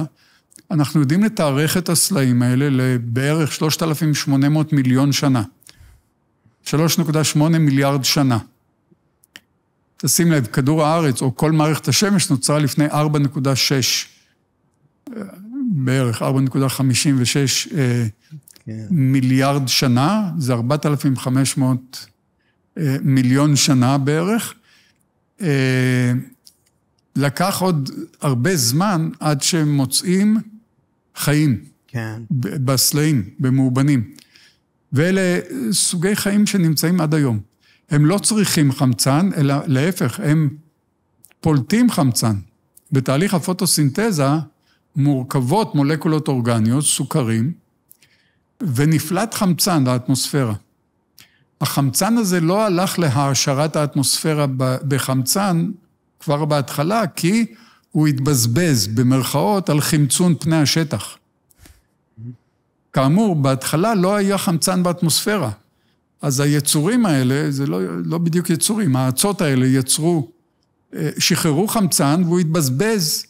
אנחנו יודעים לתארך את הסלעים האלה לבערך 3,800 מיליון שנה. 3.8 מיליארד שנה. תשים לב, כדור הארץ, או כל מערכת השמש, נוצרה לפני 4.6, בערך 4.56 אה, כן. מיליארד שנה, זה 4,500 מיליון שנה בערך. אה, לקח עוד הרבה זמן עד שמוצאים חיים. כן. בסלעים, במאובנים. ואלה סוגי חיים שנמצאים עד היום. הם לא צריכים חמצן, אלא להפך, הם פולטים חמצן. בתהליך הפוטוסינתזה מורכבות מולקולות אורגניות, סוכרים, ונפלט חמצן לאטמוספירה. החמצן הזה לא הלך להעשרת האטמוספירה בחמצן כבר בהתחלה, כי הוא התבזבז, במרכאות, על חמצון פני השטח. כאמור, בהתחלה לא היה חמצן באטמוספירה. אז היצורים האלה, זה לא, לא בדיוק יצורים, האצות האלה יצרו, אה, שחררו חמצן והוא התבזבז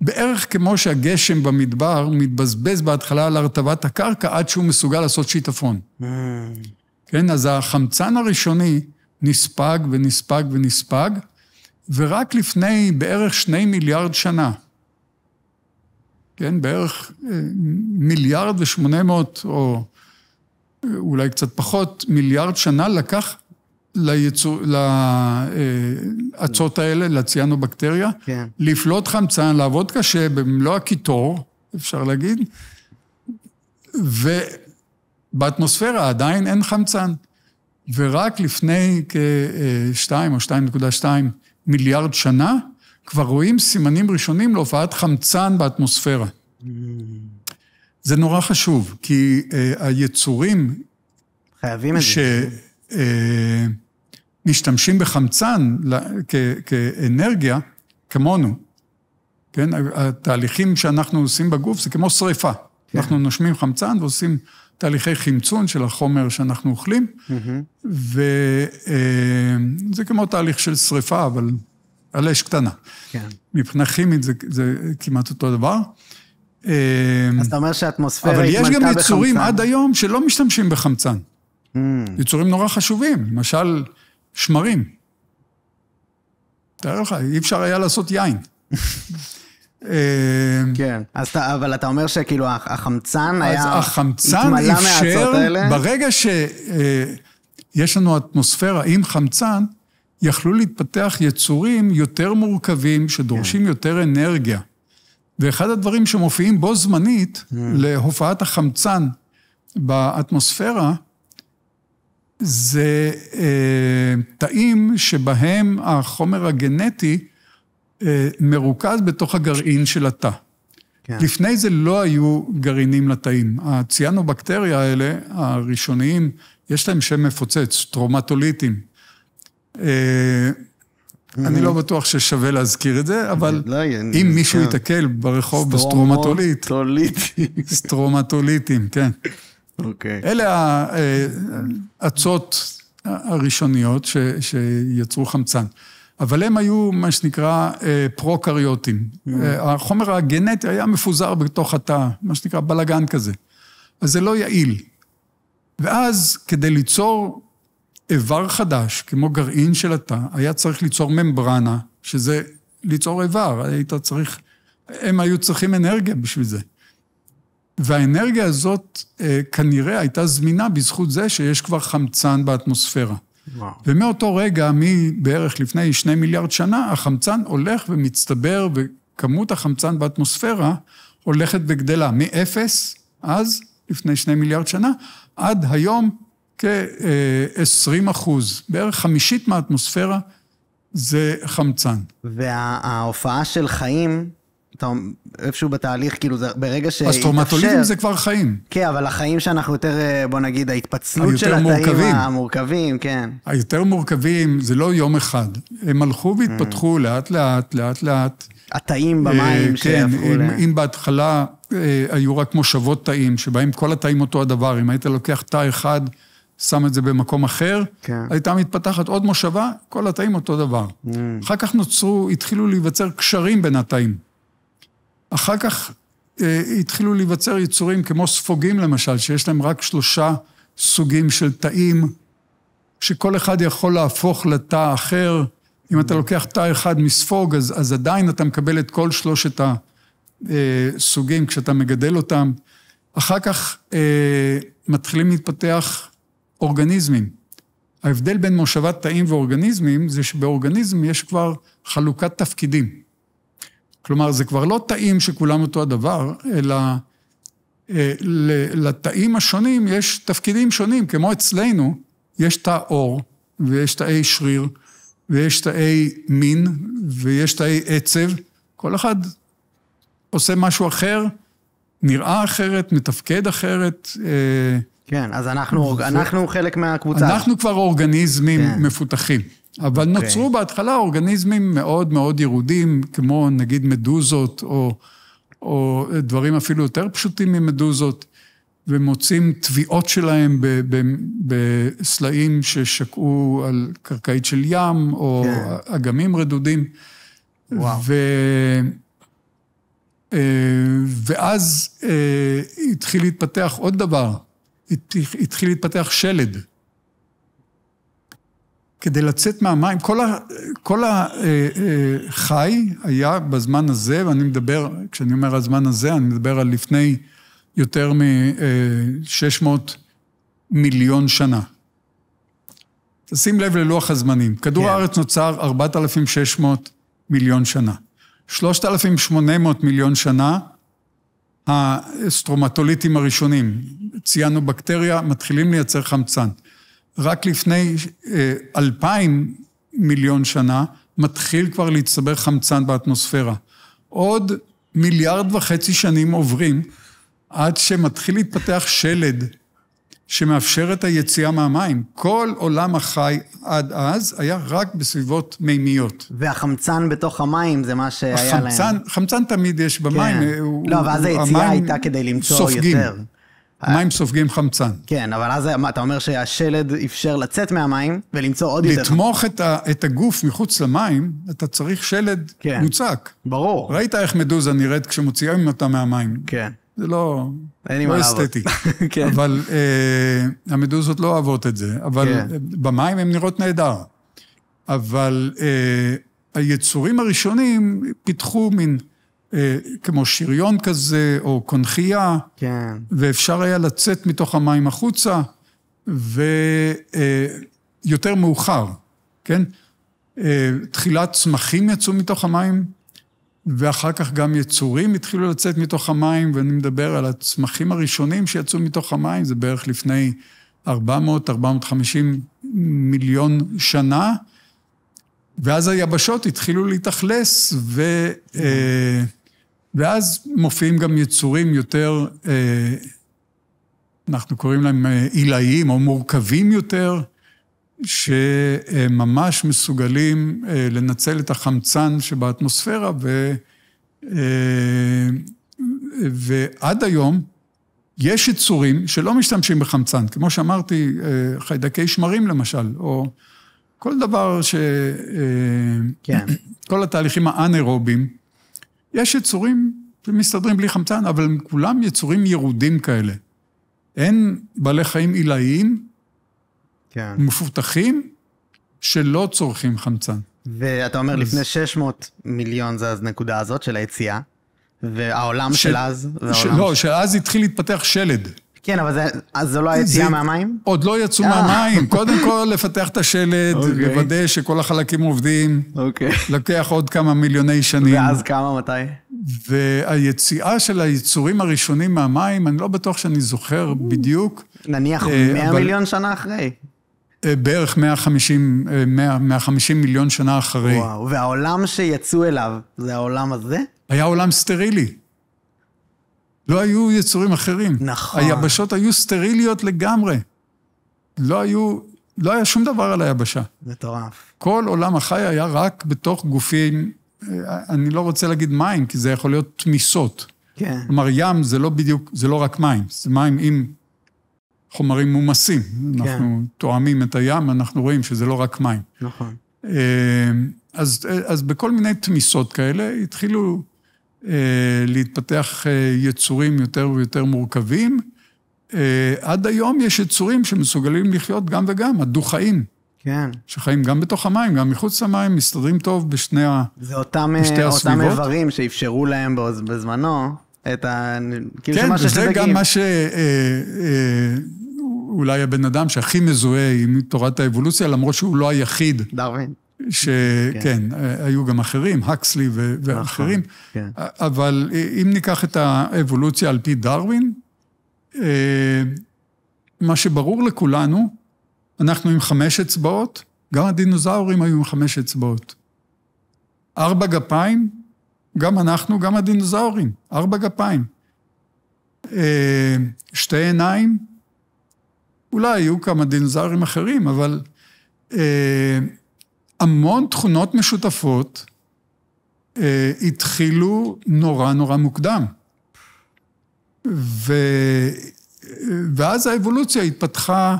בערך כמו שהגשם במדבר מתבזבז בהתחלה על הרטבת הקרקע עד שהוא מסוגל לעשות שיטפון. Mm. כן, אז החמצן הראשוני נספג ונספג ונספג, ורק לפני בערך שני מיליארד שנה, כן, בערך אה, מיליארד ושמונה מאות, או אה, אולי קצת פחות, מיליארד שנה לקח ליצור, אה, לאצות האלה, לציאנו-בקטריה, כן. לפלוט חמצן, לעבוד קשה במלוא הקיטור, אפשר להגיד, ו... באטמוספירה עדיין אין חמצן. ורק לפני כ-2 או 2.2 מיליארד שנה, כבר רואים סימנים ראשונים להופעת חמצן באטמוספירה. זה נורא חשוב, כי uh, היצורים... חייבים את זה. שמשתמשים אה, uh, בחמצן לה, כ, כאנרגיה, כמונו, כן? התהליכים שאנחנו עושים בגוף זה כמו שריפה. כן. אנחנו נושמים חמצן ועושים תהליכי חמצון של החומר שאנחנו אוכלים, mm-hmm. וזה אה, כמו תהליך של שריפה, אבל על אש קטנה. כן. מבחינה כימית זה, זה כמעט אותו דבר. אה, אז אתה אומר שהאטמוספירה התמנתה בחמצן. אבל יש גם יצורים בחמצן. עד היום שלא משתמשים בחמצן. Mm. יצורים נורא חשובים, למשל שמרים. תאר לך, אי אפשר היה לעשות יין. אה, כן, אז אתה, אבל אתה אומר שכאילו החמצן היה... אז החמצן אפשר, ברגע שיש אה, לנו אטמוספירה עם חמצן, יכלו להתפתח יצורים יותר מורכבים, שדורשים כן. יותר אנרגיה. ואחד הדברים שמופיעים בו זמנית mm. להופעת החמצן באטמוספירה, זה אה, תאים שבהם החומר הגנטי אה, מרוכז בתוך הגרעין של התא. כן. לפני זה לא היו גרעינים לתאים. הציאנובקטריה האלה, הראשוניים, יש להם שם מפוצץ, טרומטוליטים. אה, אני לא בטוח ששווה להזכיר את זה, אבל לא אם מישהו כן. ייתקל ברחוב בסטרומטוליט... סטרומטוליטים. סטרומטוליטים, כן. אוקיי. אלה אה, האצות הראשוניות שיצרו חמצן. אבל הם היו מה שנקרא אה, פרו-קריוטים. Mm. אה, החומר הגנטי היה מפוזר בתוך התא, מה שנקרא בלגן כזה. אז זה לא יעיל. ואז כדי ליצור איבר חדש, כמו גרעין של התא, היה צריך ליצור ממברנה, שזה ליצור איבר, היית צריך, הם היו צריכים אנרגיה בשביל זה. והאנרגיה הזאת אה, כנראה הייתה זמינה בזכות זה שיש כבר חמצן באטמוספירה. וואו. ומאותו רגע, מבערך לפני שני מיליארד שנה, החמצן הולך ומצטבר, וכמות החמצן באטמוספירה הולכת וגדלה, מאפס, אז, לפני שני מיליארד שנה, עד היום כ-20 אחוז, בערך חמישית מהאטמוספירה זה חמצן. וההופעה של חיים אתה איפשהו בתהליך, כאילו זה ברגע שהתאפשר... הסטרומטוליטים זה כבר חיים. כן, אבל החיים שאנחנו יותר, אה, בוא נגיד, ההתפצלות של התאים מורכבים. המורכבים, כן. היותר מורכבים זה לא יום אחד. הם הלכו והתפתחו לאט-לאט, mm. לאט-לאט. התאים אה, במים כן, שהפכו כן, ל... כן, אם בהתחלה אה, היו רק מושבות תאים, שבהם כל התאים אותו הדבר, אם היית לוקח תא אחד... שם את זה במקום אחר, כן. הייתה מתפתחת עוד מושבה, כל התאים אותו דבר. Mm. אחר כך נוצרו, התחילו להיווצר קשרים בין התאים. אחר כך אה, התחילו להיווצר יצורים כמו ספוגים למשל, שיש להם רק שלושה סוגים של תאים, שכל אחד יכול להפוך לתא אחר. אם אתה לוקח תא אחד מספוג, אז, אז עדיין אתה מקבל את כל שלושת הסוגים אה, כשאתה מגדל אותם. אחר כך אה, מתחילים להתפתח אורגניזמים. ההבדל בין מושבת תאים ואורגניזמים זה שבאורגניזם יש כבר חלוקת תפקידים. כלומר, זה כבר לא תאים שכולם אותו הדבר, אלא אה, לתאים השונים יש תפקידים שונים, כמו אצלנו, יש תא עור, ויש תאי שריר, ויש תאי מין, ויש תאי עצב, כל אחד עושה משהו אחר, נראה אחרת, מתפקד אחרת. אה, כן, אז אנחנו, ו... אנחנו חלק מהקבוצה. אנחנו כבר אורגניזמים כן. מפותחים. אבל okay. אוקיי. נוצרו בהתחלה אורגניזמים מאוד מאוד ירודים, כמו נגיד מדוזות, או, או דברים אפילו יותר פשוטים ממדוזות, ומוצאים טביעות שלהם בסלעים ששקעו על קרקעית של ים, או yeah. כן. אגמים רדודים. וואו. ו... אה, ואז אה, התחיל להתפתח עוד דבר, התחיל להתפתח שלד. כדי לצאת מהמים, כל, החי אה, אה, היה בזמן הזה, ואני מדבר, כשאני אומר הזמן הזה, אני מדבר על לפני יותר מ-600 אה, מיליון שנה. תשים לב ללוח הזמנים. כדור yeah. כן. הארץ נוצר 4,600 מיליון שנה. 3,800 מיליון שנה, הסטרומטוליטים הראשונים, ציינו בקטריה, מתחילים לייצר חמצן. רק לפני אה, אלפיים מיליון שנה, מתחיל כבר להצטבר חמצן באטמוספירה. עוד מיליארד וחצי שנים עוברים עד שמתחיל להתפתח שלד שמאפשר את היציאה מהמים. כל עולם החי עד אז היה רק בסביבות מימיות. והחמצן בתוך המים זה מה שהיה החמצן, להם. החמצן תמיד יש במים. כן. אה, הוא, לא, ואז היציאה הייתה כדי למצוא סופגים. יותר. המים סופגים חמצן. כן, אבל אז אתה אומר שהשלד אפשר לצאת מהמים ולמצוא עוד יותר. לתמוך את, ה, את הגוף מחוץ למים, אתה צריך שלד כן. מוצק. ברור. ראית איך מדוזה נראית כשמוציאים אותה מהמים. כן. זה לא, לא אסתטי. כן. אבל אה, המדוזות לא אוהבות את זה, אבל כן. במים הן נראות נהדר. אבל אה, היצורים הראשונים פיתחו מין אה, כמו שריון כזה, או קונכייה. כן. ואפשר היה לצאת מתוך המים החוצה, ויותר אה, מאוחר, כן? אה, תחילת צמחים יצאו מתוך המים, ואחר כך גם יצורים התחילו לצאת מתוך המים, ואני מדבר על הצמחים הראשונים שיצאו מתוך המים, זה בערך לפני 400-450 מיליון שנה, ואז היבשות התחילו להתאכלס, ו... Mm-hmm. ואז מופיעים גם יצורים יותר, אה, אנחנו קוראים להם אה, עילאיים או מורכבים יותר, שממש מסוגלים אה, לנצל את החמצן שבאטמוספירה, ו... ועד היום יש יצורים שלא משתמשים בחמצן, כמו שאמרתי, חיידקי שמרים למשל, או כל דבר ש... כן. כל התהליכים האנאירובים, יש יצורים שמסתדרים בלי חמצן, אבל הם כולם יצורים ירודים כאלה. אין בעלי חיים עילאיים, כן. מפותחים, שלא צורכים חמצן. ואתה אומר, אז... לפני 600 מיליון זה הנקודה הזאת של היציאה, והעולם ש... של אז... ש... לא, של אז התחיל להתפתח שלד. כן, אבל זה, אז זו לא היציאה מהמים? עוד לא יצאו yeah. אה. מהמים. קודם כל, לפתח את השלד, okay. אוקיי. לוודא שכל החלקים עובדים. אוקיי. Okay. לוקח עוד כמה מיליוני שנים. ואז כמה, מתי? והיציאה של היצורים הראשונים מהמים, אני לא בטוח שאני זוכר mm. בדיוק. נניח 100 אה, אבל... מיליון שנה אחרי. אה, בערך 150, 100, 150 מיליון שנה אחרי. וואו, והעולם שיצאו אליו, זה העולם הזה? היה עולם סטרילי. לא היו יצורים אחרים. נכון. היבשות היו סטריליות לגמרי. לא היו, לא היה שום דבר על היבשה. מטורף. כל עולם החי היה רק בתוך גופים, אה, אני לא רוצה להגיד מים, כי זה יכול להיות תמיסות. כן. כלומר, ים זה לא בדיוק, זה לא רק מים, זה מים עם חומרים מומסים. כן. אנחנו תואמים את הים, אנחנו רואים שזה לא רק מים. נכון. אה, אז, אה, אז בכל מיני תמיסות כאלה התחילו אה, להתפתח אה, יצורים יותר ויותר מורכבים. אה, עד היום יש יצורים שמסוגלים לחיות גם וגם, הדו-חיים. כן. שחיים גם בתוך המים, גם מחוץ למים, מסתדרים טוב בשני ה... זה אותם, בשתי אותם איברים שאפשרו להם בזמנו את ה... כאילו כן, וזה שדגים. גם מה ש... אולי הבן אדם שהכי מזוהה עם תורת האבולוציה, למרות שהוא לא היחיד. דרווין. שכן, כן, אה, היו גם אחרים, הקסלי ואחרים, נכון, כן. אבל אם ניקח את האבולוציה על פי דרווין, אה, מה שברור לכולנו, אנחנו עם חמש אצבעות, גם הדינוזאורים היו עם חמש אצבעות. ארבע גפיים, גם אנחנו, גם הדינוזאורים, ארבע גפיים. אה, שתי עיניים, אולי היו כמה דינוזאורים אחרים, אבל... המון תכונות משותפות אה, התחילו נורא נורא מוקדם. ו... ואז האבולוציה התפתחה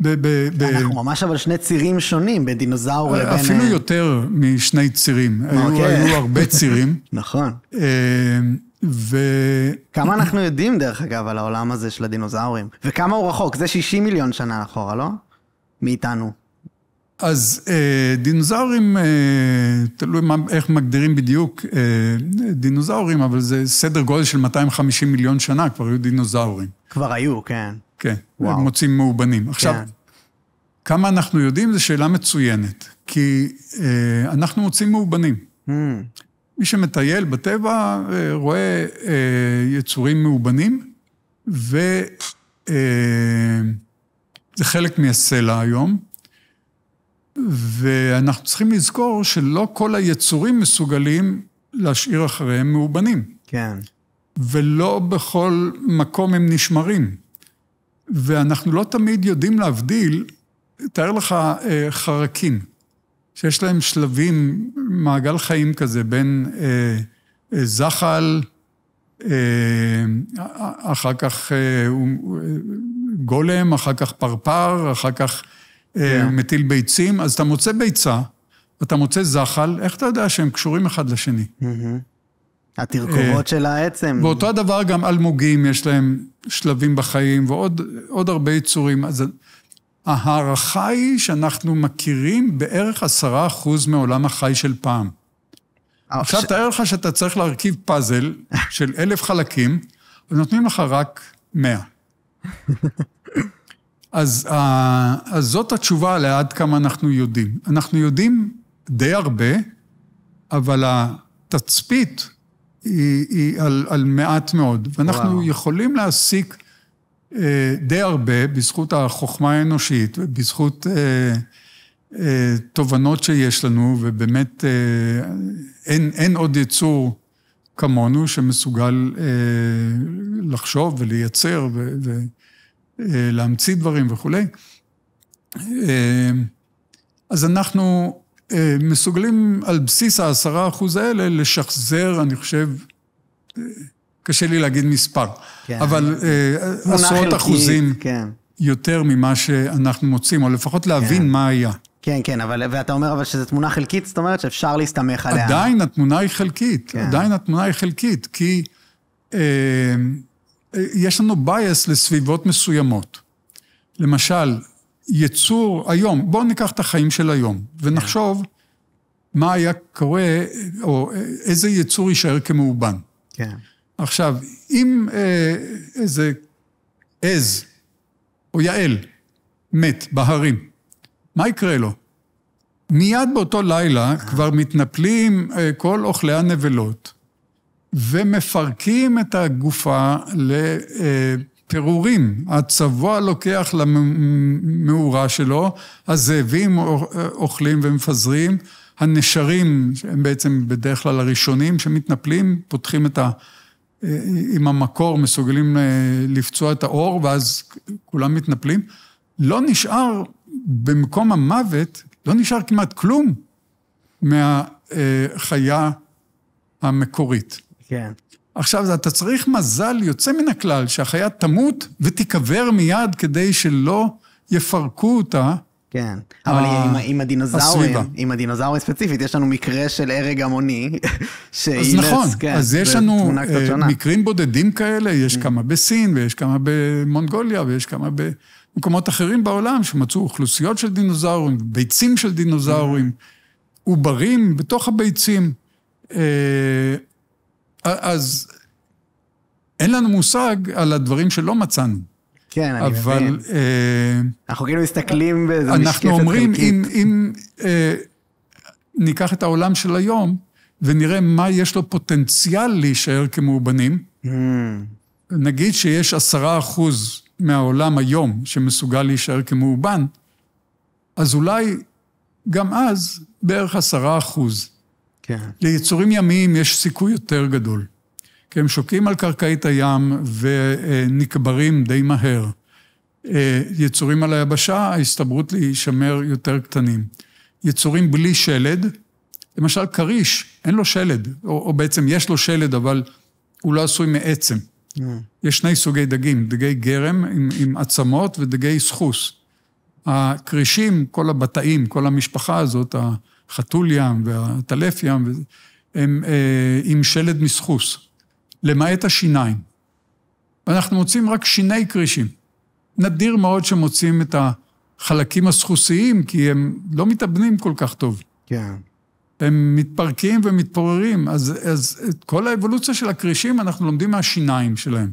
ב... ב, ב אנחנו ממש אבל שני צירים שונים, בין דינוזאור לבין... אפילו אה, יותר משני צירים. אוקיי. היו, היו הרבה צירים. נכון. אה, ו... כמה אנחנו יודעים, דרך אגב, על העולם הזה של הדינוזאורים? וכמה הוא רחוק? זה 60 מיליון שנה אחורה, לא? מאיתנו. אז אה, דינוזאורים, אה, תלוי מה, איך מגדירים בדיוק אה, דינוזאורים, אבל זה סדר גודל של 250 מיליון שנה, כבר היו דינוזאורים. כבר היו, כן. כן, וואו. מוצאים מאובנים. עכשיו, כן. כמה אנחנו יודעים זו שאלה מצוינת, כי אה, אנחנו מוצאים מאובנים. Mm. מי שמטייל בטבע אה, רואה אה, יצורים מאובנים, וזה אה, חלק מהסלע היום. ואנחנו צריכים לזכור שלא כל היצורים מסוגלים להשאיר אחריהם מאובנים. כן. ולא בכל מקום הם נשמרים. ואנחנו לא תמיד יודעים להבדיל, תאר לך אה, חרקים, שיש להם שלבים, מעגל חיים כזה, בין אה, אה, זחל, אה, אה אחר כך אה, אה, גולם, אחר כך פרפר, אחר כך yeah. אה, כן. מטיל ביצים, אז אתה מוצא ביצה, אתה מוצא זחל, איך אתה יודע שהם קשורים אחד לשני? Mm-hmm. התרכובות של העצם. ואותו הדבר גם אלמוגים, יש להם שלבים בחיים, ועוד הרבה יצורים. אז ההערכה היא שאנחנו מכירים בערך עשרה אחוז מעולם החי של פעם. אה, עכשיו, ש... תאר לך שאתה צריך להרכיב פאזל של אלף חלקים, ונותנים לך רק מאה. אז, אה, אז זאת התשובה לעד כמה אנחנו יודעים. אנחנו יודעים די הרבה, אבל התצפית היא, היא על, על מעט מאוד. ואנחנו וואו. יכולים להסיק אה, די הרבה בזכות החוכמה האנושית ובזכות אה, אה, תובנות שיש לנו, ובאמת אה, אין, אין עוד יצור כמונו שמסוגל אה, לחשוב ולייצר. ו, ו, אה, להמציא דברים וכולי. אה, אז אנחנו אה, מסוגלים על בסיס העשרה אחוז האלה לשחזר, אני חושב, קשה לי להגיד מספר, כן. אבל עשרות חלקית, אחוזים כן. יותר ממה שאנחנו מוצאים, או לפחות להבין כן. מה היה. כן, כן, אבל, ואתה אומר אבל שזו תמונה חלקית, זאת אומרת שאפשר להסתמך עליה. עדיין התמונה היא חלקית, כן. עדיין התמונה היא חלקית, כי... יש לנו בייס לסביבות מסוימות. למשל, יצור היום, בואו ניקח את החיים של היום, ונחשוב yeah. מה היה קורה, או איזה יצור יישאר כמאובן. כן. Yeah. עכשיו, אם אה, איזה עז או יעל מת בהרים, מה יקרה לו? מיד באותו לילה yeah. כבר מתנפלים אה, כל אוכלי הנבלות, ומפרקים את הגופה לפירורים. הצבוע לוקח למאורה שלו, הזאבים אוכלים ומפזרים, הנשרים, שהם בעצם בדרך כלל הראשונים שמתנפלים, פותחים את ה... עם המקור מסוגלים אה, לפצוע את האור, ואז כולם מתנפלים. לא נשאר במקום המוות, לא נשאר כמעט כלום מהחיה אה, המקורית. כן. עכשיו, אתה צריך מזל יוצא מן הכלל שהחיה תמות ותיקבר מיד כדי שלא יפרקו אותה. כן, אבל עם, עם הדינוזאורים, עם הדינוזאורים ספציפית, יש לנו מקרה של הרג המוני, שאילץ, אז נכון, כן, אז יש לנו אה, מקרים בודדים כאלה, יש mm. כמה בסין, ויש כמה במונגוליה, ויש כמה במקומות אחרים בעולם, שמצאו אוכלוסיות של דינוזאורים, ביצים של דינוזאורים, mm. עוברים בתוך הביצים. אה, אז אין לנו מושג על הדברים שלא מצאנו. כן, אני מבין. אבל... אה, אנחנו כאילו מסתכלים באיזו משקפת חלקית. אנחנו אומרים, חלקית. אם, אם אה, ניקח את העולם של היום ונראה מה יש לו פוטנציאל להישאר כמאובנים, mm. נגיד שיש עשרה אחוז מהעולם היום שמסוגל להישאר כמאובן, אז אולי גם אז בערך עשרה אחוז. כן. ליצורים ימיים יש סיכוי יותר גדול, כי הם שוקעים על קרקעית הים ונקברים די מהר. אה, יצורים על היבשה, ההסתברות להישמר יותר קטנים. יצורים בלי שלד, למשל כריש, אין לו שלד, או, או בעצם יש לו שלד, אבל הוא לא עשוי מעצם. Yeah. אה. יש שני סוגי דגים, דגי גרם עם, עם עצמות ודגי סחוס. הכרישים, כל הבטאים, כל המשפחה הזאת, חתול ים והטלף ים, הם אה, עם שלד מסחוס, למעט השיניים. ואנחנו מוצאים רק שיני כרישים. נדיר מאוד שמוצאים את החלקים הסחוסיים, כי הם לא מתאבנים כל כך טוב. כן. הם מתפרקים ומתפוררים, אז, אז את כל האבולוציה של הכרישים אנחנו לומדים מהשיניים שלהם.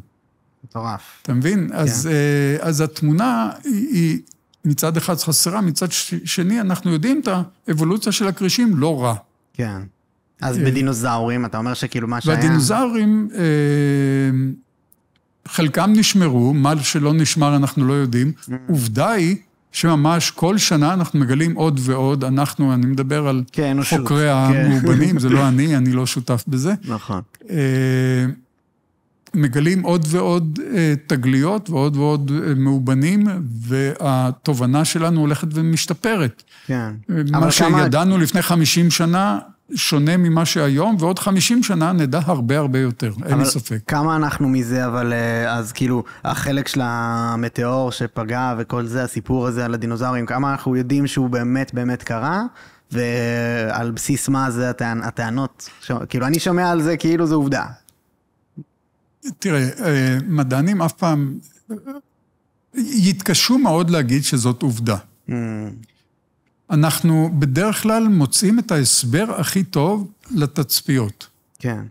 מטורף. אתה מבין? כן. אז, אה, אז התמונה היא, היא מצד אחד חסרה, מצד שני אנחנו יודעים את האבולוציה של הכרישים לא רע. כן. אז אה, בדינוזאורים, אתה אומר שכאילו מה שהיה... בדינוזאורים, אה, חלקם נשמרו, מה שלא נשמר אנחנו לא יודעים. Mm. עובדה היא שממש כל שנה אנחנו מגלים עוד ועוד, אנחנו, אני מדבר על כן, חוקרי כן. המאובנים, זה לא אני, אני לא שותף בזה. נכון. אה, מגלים עוד ועוד אה, תגליות ועוד ועוד אה, מאובנים, והתובנה שלנו הולכת ומשתפרת. כן. אה, מה שידענו כמה... לפני 50 שנה, שונה ממה שהיום, ועוד 50 שנה נדע הרבה הרבה יותר, אין לי ספק. כמה אנחנו מזה, אבל אז כאילו, החלק של המטאור שפגע וכל זה, הסיפור הזה על הדינוזאורים, כמה אנחנו יודעים שהוא באמת באמת קרה? ועל בסיס מה זה הטענות, ש... כאילו אני שומע על זה כאילו זה עובדה, תראה, אה, מדענים אף פעם יתקשו מאוד להגיד שזאת עובדה. Mm. אנחנו בדרך כלל מוצאים את ההסבר הכי טוב לתצפיות. כן.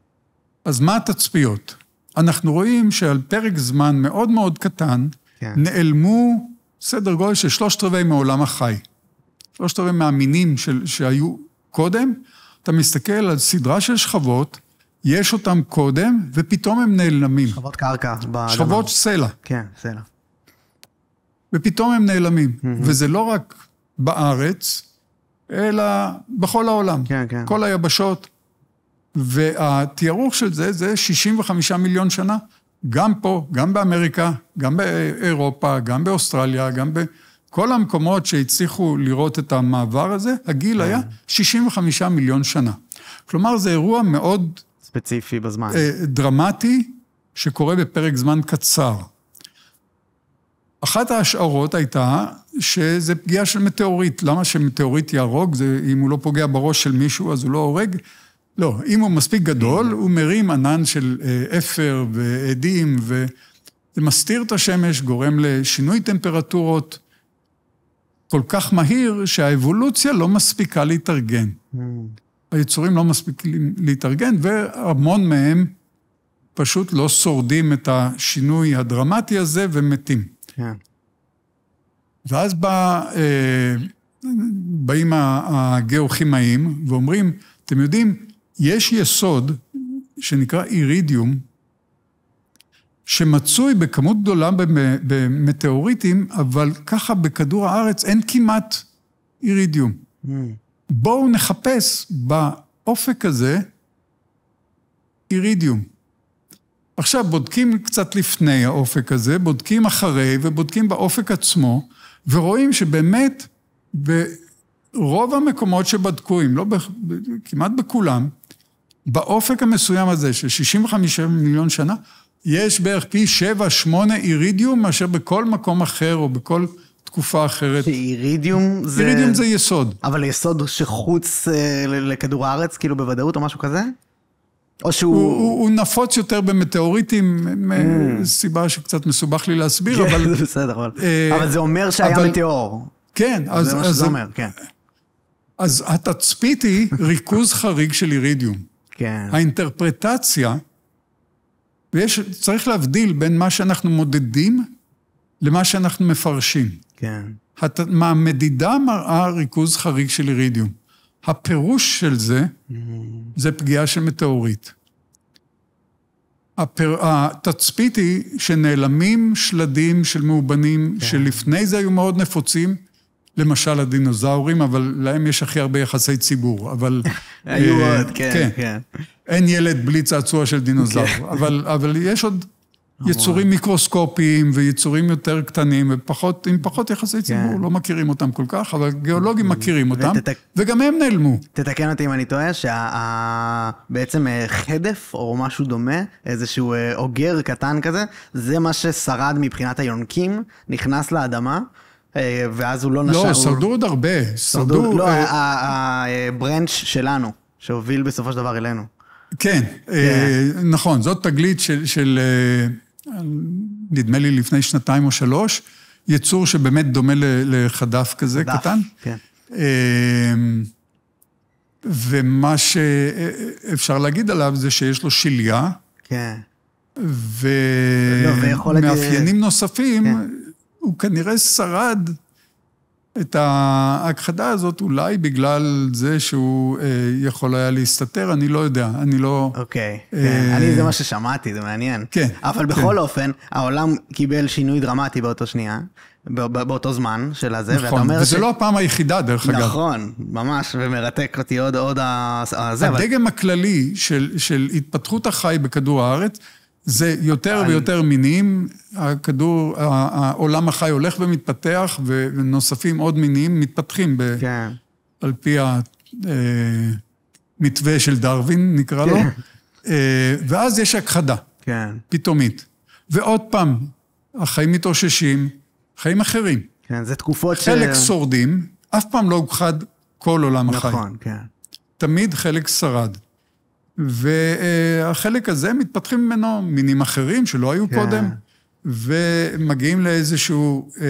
אז מה התצפיות? אנחנו רואים שעל פרק זמן מאוד מאוד קטן, כן. נעלמו סדר גודל של שלושת רבעי מעולם החי. שלושת רבעי מהמינים של, שהיו קודם, אתה מסתכל על סדרה של שכבות, יש אותם קודם, ופתאום הם נעלמים. שכבות קרקע שכבות סלע. כן, סלע. ופתאום הם נעלמים. Mm-hmm. וזה לא רק בארץ, אלא בכל העולם. כן, כן. כל היבשות. והתיארוך של זה, זה 65 מיליון שנה. גם פה, גם באמריקה, גם באירופה, גם באוסטרליה, גם בכל המקומות שהצליחו לראות את המעבר הזה, הגיל כן. היה 65 מיליון שנה. כלומר, זה אירוע מאוד ספציפי בזמן. אה, דרמטי שקורה בפרק זמן קצר. אחת ההשערות הייתה שזה פגיעה של מטאוריט. למה שמטאוריט יהרוג? אם הוא לא פוגע בראש של מישהו אז הוא לא הורג? לא, אם הוא מספיק גדול, הוא מרים ענן של אה, אפר ועדים, וזה מסתיר את השמש, גורם לשינוי טמפרטורות כל כך מהיר, שהאבולוציה לא מספיקה להתארגן. Mm. היצורים לא מספיקים להתארגן, והמון מהם פשוט לא שורדים את השינוי הדרמטי הזה ומתים. כן. ואז בא, אה, באים הגיאוכימאים ואומרים, אתם יודעים, יש יסוד שנקרא אירידיום, שמצוי בכמות גדולה במטאוריטים, אבל ככה בכדור הארץ אין כמעט אירידיום. Mm. בואו נחפש באופק הזה אירידיום. עכשיו, בודקים קצת לפני האופק הזה, בודקים אחרי ובודקים באופק עצמו, ורואים שבאמת ברוב המקומות שבדקו, אם לא כמעט בכולם, באופק המסוים הזה של 65 מיליון שנה, יש בערך פי 7-8 אירידיום מאשר בכל מקום אחר או בכל תקופה אחרת. שאירידיום זה... אירידיום זה יסוד. אבל יסוד שחוץ אה, לכדור הארץ, כאילו בוודאות או משהו כזה? או שהוא... הוא, הוא, הוא נפוץ יותר במטאוריטים, mm. סיבה שקצת מסובך לי להסביר, כן, אבל... זה בסדר, אבל... אה, אבל זה אומר שהיה אבל... מטאור. כן, אז... זה מה שזה אומר, כן. אז התצפית היא ריכוז חריג של אירידיום. כן. האינטרפרטציה, ויש, צריך להבדיל בין מה שאנחנו מודדים למה שאנחנו מפרשים. כן. הת... מה המדידה מראה ריכוז חריג של אירידיום. הפירוש של זה, mm. זה פגיעה של מטאורית. הפר... התצפית היא שנעלמים שלדים של מאובנים, כן. שלפני זה היו מאוד נפוצים, למשל הדינוזאורים, אבל להם יש הכי הרבה יחסי ציבור, אבל... היו אה, עוד, כן, כן, כן. אין ילד בלי צעצוע של דינוזאור, כן. אבל, אבל יש עוד יצורים מיקרוסקופיים ויצורים יותר קטנים ופחות, עם פחות יחסי כן. ציבור, לא מכירים אותם כל כך, אבל גיאולוגים מכירים אותם, ותת... וגם הם נעלמו. תתקן אותי אם אני טועה, שבעצם שה... אה, חדף או משהו דומה, איזשהו אה, אוגר קטן כזה, זה מה ששרד מבחינת היונקים, נכנס לאדמה. אה, ואז הוא לא נשאר. לא, שרדו הוא... עוד הרבה. שרדו... לא, הברנץ' שלנו, שהוביל בסופו של דבר אלינו. כן, כן. נכון, זאת תגלית של... נדמה לי לפני שנתיים או שלוש, יצור שבאמת דומה לחדף כזה חדף, קטן. כן. אמ, ומה שאפשר להגיד עליו זה שיש לו שליה. כן. ומאפיינים לא, נוספים, כן. הוא כנראה שרד את ההכחדה הזאת אולי בגלל זה שהוא אה, יכול היה להסתתר, אני לא יודע, אני לא... אוקיי, אה... כן, אני זה מה ששמעתי, זה מעניין. כן. אבל כן. בכל כן. אופן, העולם קיבל שינוי דרמטי באותו שנייה, באותו זמן של הזה, נכון, ואתה אומר... נכון, וזה ש... לא הפעם היחידה, דרך נכון, אגב. נכון, ממש, ומרתק אותי עוד, עוד הזה. הדגם אבל... הכללי של, של התפתחות החי בכדור הארץ, זה יותר ויותר מינים, הכדור, העולם החי הולך ומתפתח, ונוספים עוד מינים, מתפתחים ב... כן. על פי המתווה אה, של דרווין, נקרא לו, כן. אה, ואז יש הכחדה. כן. פתאומית. ועוד פעם, החיים מתאוששים, חיים אחרים. כן, זה תקופות חלק ש... חלק שורדים, אף פעם לא הוכחד כל עולם נכון, החיים. נכון, כן. תמיד חלק שרד. והחלק הזה, מתפתחים ממנו מינים אחרים שלא היו כן. קודם, ומגיעים לאיזושהי אה,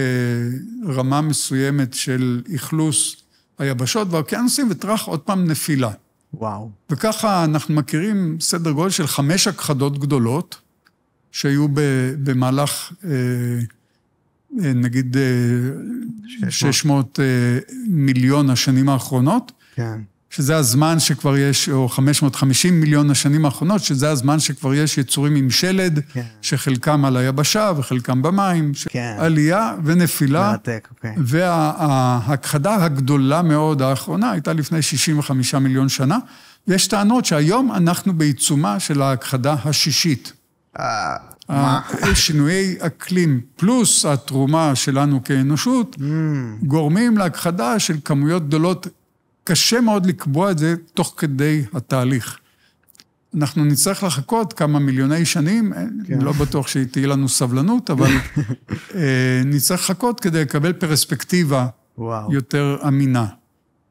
רמה מסוימת של אכלוס היבשות והאוקיינוסים, וטראח עוד פעם נפילה. וואו. וככה אנחנו מכירים סדר גודל של חמש הכחדות גדולות, שהיו ב, במהלך, אה, אה נגיד, 600. אה, אה, מיליון השנים האחרונות. כן. שזה הזמן שכבר יש, או 550 מיליון השנים האחרונות, שזה הזמן שכבר יש יצורים עם שלד, כן. שחלקם על היבשה וחלקם במים, ש... כן. עלייה ונפילה. מעתק, אוקיי. וההכחדה הגדולה מאוד האחרונה הייתה לפני 65 מיליון שנה, ויש טענות שהיום אנחנו בעיצומה של ההכחדה השישית. אה, שינויי אקלים פלוס התרומה שלנו כאנושות mm. גורמים להכחדה של כמויות גדולות קשה מאוד לקבוע את זה תוך כדי התהליך. אנחנו נצטרך לחכות כמה מיליוני שנים, אה, כן. אני לא בטוח שתהיה לנו סבלנות, אבל אה, נצטרך לחכות כדי לקבל פרספקטיבה וואו. יותר אמינה.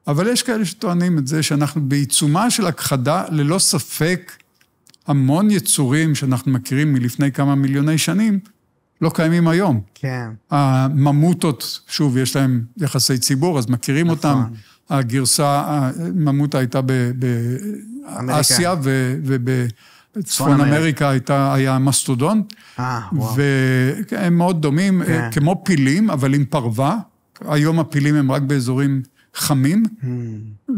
אבל יש כאלה שטוענים את זה שאנחנו בעיצומה של הכחדה, ללא ספק, המון יצורים שאנחנו מכירים מלפני כמה מיליוני שנים, לא קיימים היום. כן. הממוטות, שוב, יש להם יחסי ציבור, אז מכירים נכון. אותם. הגרסה, אה, ממוטה הייתה באסיה, וב... צפון אמריקה הייתה, היה מסטודון. אה, וואו. והם מאוד דומים, אה, כן. כמו פילים, אבל עם פרווה. היום הפילים הם רק באזורים חמים, hmm.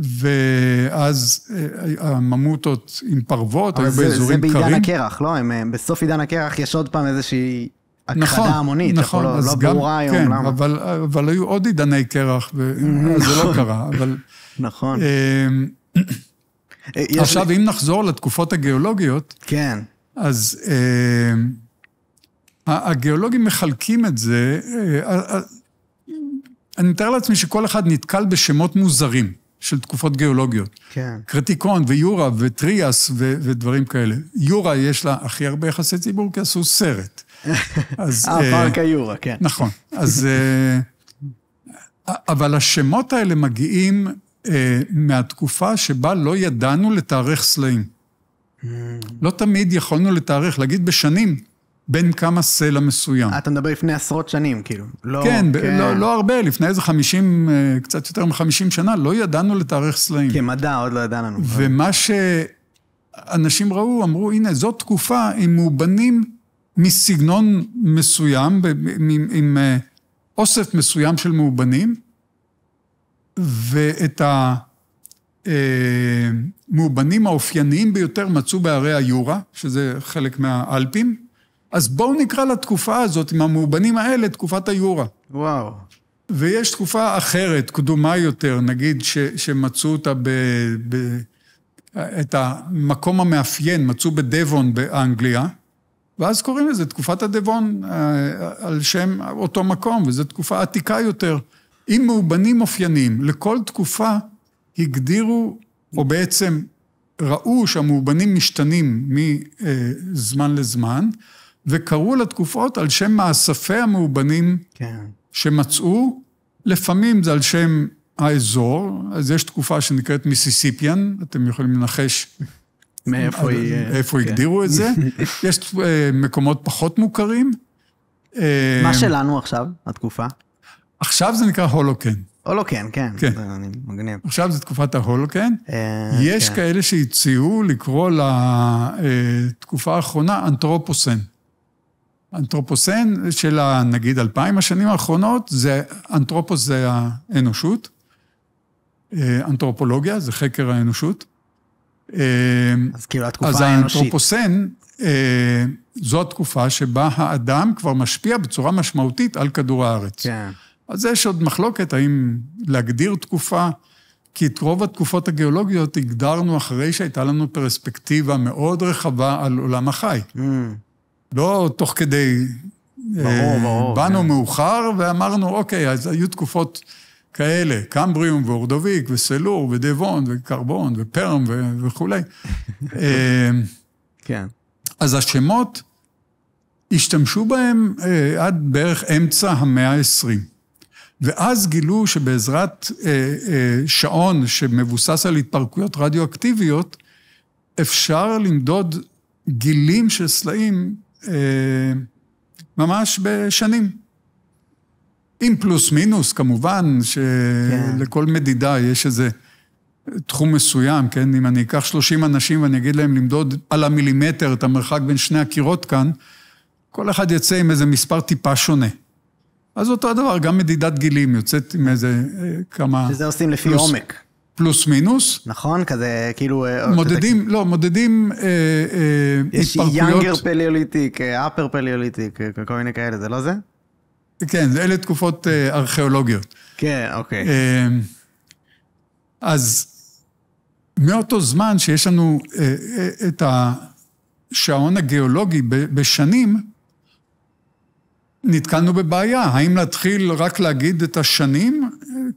ואז אה, הממוטות עם פרוות היו באזורים קרים. זה בעידן הקרח, לא? הם, בסוף עידן הקרח יש עוד פעם איזושהי נכון, המונית, נכון, לא, לא גם, ברורה היום, כן, למה? אבל, אבל היו עוד עידני קרח, וזה אה, לא נכון. קרה, אבל... נכון. אה, אה, עכשיו, אם נחזור לתקופות הגיאולוגיות, כן. אז אה, הגיאולוגים מחלקים את זה, אה, אה, אני מתאר לעצמי שכל אחד נתקל בשמות מוזרים של תקופות גיאולוגיות. כן. קרטיקון ויורה וטריאס ו, ודברים כאלה. יורה יש לה הכי הרבה יחסי ציבור, כי עשו סרט. הפארק אה, אה, היורה, כן. נכון. אז... אה, אבל השמות האלה מגיעים אה, מהתקופה שבה לא ידענו לתארך סלעים. Mm. לא תמיד יכולנו לתארך, להגיד בשנים, בין כמה סלע מסוים. אתה מדבר לפני עשרות שנים, כאילו. לא, כן, כן. לא, לא הרבה, לפני איזה 50, קצת יותר מחמישים שנה, לא ידענו לתארך סלעים. כמדע, עוד לא ידענו. ומה שאנשים ראו, אמרו, הנה, זאת תקופה עם מאובנים מסגנון מסוים, עם, עם אה, עם אוסף מסוים של מאובנים, ואת המאובנים אה, האופייניים ביותר מצאו בערי היורה, שזה חלק מהאלפים. אז בואו נקרא לתקופה הזאת, עם המאובנים האלה, תקופת היורה. וואו. ויש תקופה אחרת, קדומה יותר, נגיד, ש, שמצאו אותה ב... ב את המקום המאפיין, מצאו בדבון באנגליה, ואז קוראים לזה תקופת הדבון, אה, על שם אותו מקום, וזו תקופה עתיקה יותר. עם מאובנים אופיינים, לכל תקופה הגדירו, או בעצם ראו שהמאובנים משתנים מזמן לזמן, וקראו לתקופות על שם מאספי המאובנים כן. שמצאו. לפעמים זה על שם האזור, אז יש תקופה שנקראת מיסיסיפיאן, אתם יכולים לנחש מאיפה היא... איפה כן. הגדירו את זה. יש אה, מקומות פחות מוכרים. אה, מה שלנו עכשיו, התקופה? עכשיו זה נקרא הולוקן. הולוקן, כן. כן. אני מגניב. עכשיו זה תקופת ההולוקן. אה, יש כן. כאלה שהציעו לקרוא לתקופה האחרונה אנתרופוסן. אנתרופוסן של נגיד אלפיים השנים האחרונות, זה, אנתרופוס זה האנושות, אנתרופולוגיה זה חקר האנושות, אז כאילו התקופה האנושית. אז האנתרופוסן, אה, זו התקופה שבה האדם כבר משפיע בצורה משמעותית על כדור הארץ. כן. אז יש עוד מחלוקת האם להגדיר תקופה, כי את רוב התקופות הגיאולוגיות הגדרנו אחרי שהייתה לנו פרספקטיבה מאוד רחבה על עולם החי. Mm. לא תוך כדי... אה, ברור, ברור. באנו כן. מאוחר ואמרנו, אוקיי, אז היו תקופות כאלה, קמבריום ואורדוביק וסלור ודבון וקרבון ופרם ו- וכולי. אה, כן. אז השמות, השתמשו בהם אה, עד בערך אמצע המאה ה-20. ואז גילו שבעזרת אה, שעון שמבוסס על התפרקויות רדיואקטיביות, אפשר למדוד גילים של סלעים ממש בשנים. עם פלוס מינוס, כמובן, כן. שלכל כן. מדידה יש איזה תחום מסוים, כן? אם אני אקח 30 אנשים ואני אגיד להם למדוד על המילימטר את המרחק בין שני הקירות כאן, כל אחד יצא עם איזה מספר טיפה שונה. אז אותו הדבר, גם מדידת גילים יוצאת עם איזה אה, כמה... שזה עושים לפי פלוס, עומק. פלוס מינוס. נכון, כזה כאילו... אה, אה, מודדים, תתק... לא, מודדים אה, אה, יש התפרקויות... יש יאנגר פליוליטיק, אפר פליוליטיק, כל מיני כאלה, זה לא זה? כן, אלה תקופות אה, ארכיאולוגיות. כן, אוקיי. אה, אז מאותו זמן שיש לנו אה, את השעון הגיאולוגי בשנים, נתקלנו בבעיה, האם להתחיל רק להגיד את השנים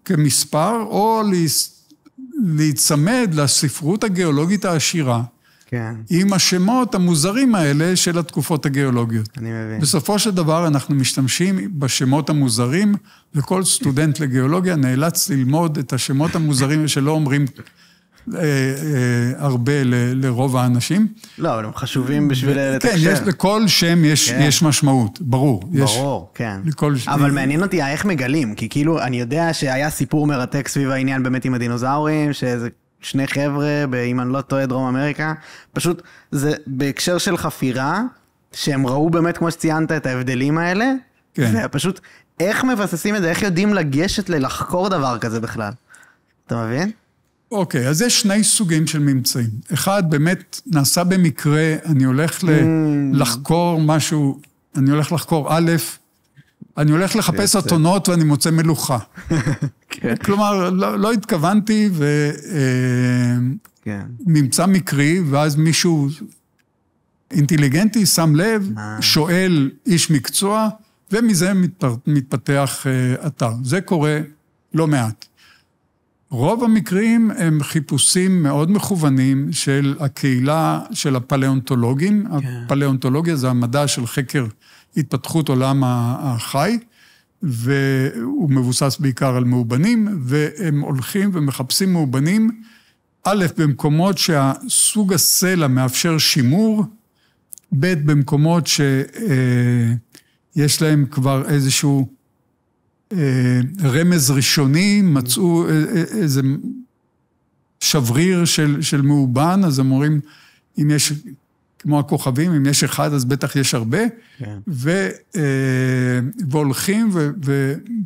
כמספר, או להיצמד לספרות הגיאולוגית העשירה. כן. עם השמות המוזרים האלה של התקופות הגיאולוגיות. אני מבין. בסופו של דבר אנחנו משתמשים בשמות המוזרים, וכל סטודנט לגיאולוגיה נאלץ ללמוד את השמות המוזרים שלא אומרים אה, אה, הרבה ל, לרוב האנשים. לא, אבל הם חשובים בשביל לתקשר. כן, יש, לכל שם יש, כן. יש משמעות, ברור. ברור, יש, כן. לכל ש... אבל מעניין אותי איך מגלים, כי כאילו, אני יודע שהיה סיפור מרתק סביב העניין באמת עם הדינוזאורים, שזה... שני חבר'ה, אם אני לא טועה, דרום אמריקה. פשוט זה בהקשר של חפירה, שהם ראו באמת, כמו שציינת, את ההבדלים האלה. כן. זה פשוט, איך מבססים את זה? איך יודעים לגשת ללחקור דבר כזה בכלל? אתה מבין? אוקיי, okay, אז יש שני סוגים של ממצאים. אחד, באמת נעשה במקרה, אני הולך mm. לחקור משהו, אני הולך לחקור א', אני הולך לחפש אתונות ואני מוצא מלוכה. כן. כלומר, לא, לא התכוונתי, ונמצא אה, כן. מקרי, ואז מישהו אינטליגנטי שם לב, מה? אה. שואל איש מקצוע, ומזה מתפתח אה, אתר. זה קורה לא מעט. רוב המקרים הם חיפושים מאוד מכוונים של הקהילה של הפלאונטולוגים. כן. הפלאונטולוגיה זה המדע של חקר התפתחות עולם החי, והוא מבוסס בעיקר על מאובנים, והם הולכים ומחפשים מאובנים, א', במקומות שהסוג הסלע מאפשר שימור, ב', במקומות שיש אה, להם כבר איזשהו אה, רמז ראשוני, מצאו איזה... שבריר של, של מאובן, אז הם אומרים, אם יש כמו הכוכבים, אם יש אחד אז בטח יש הרבה, כן. ו, אה, והולכים ו,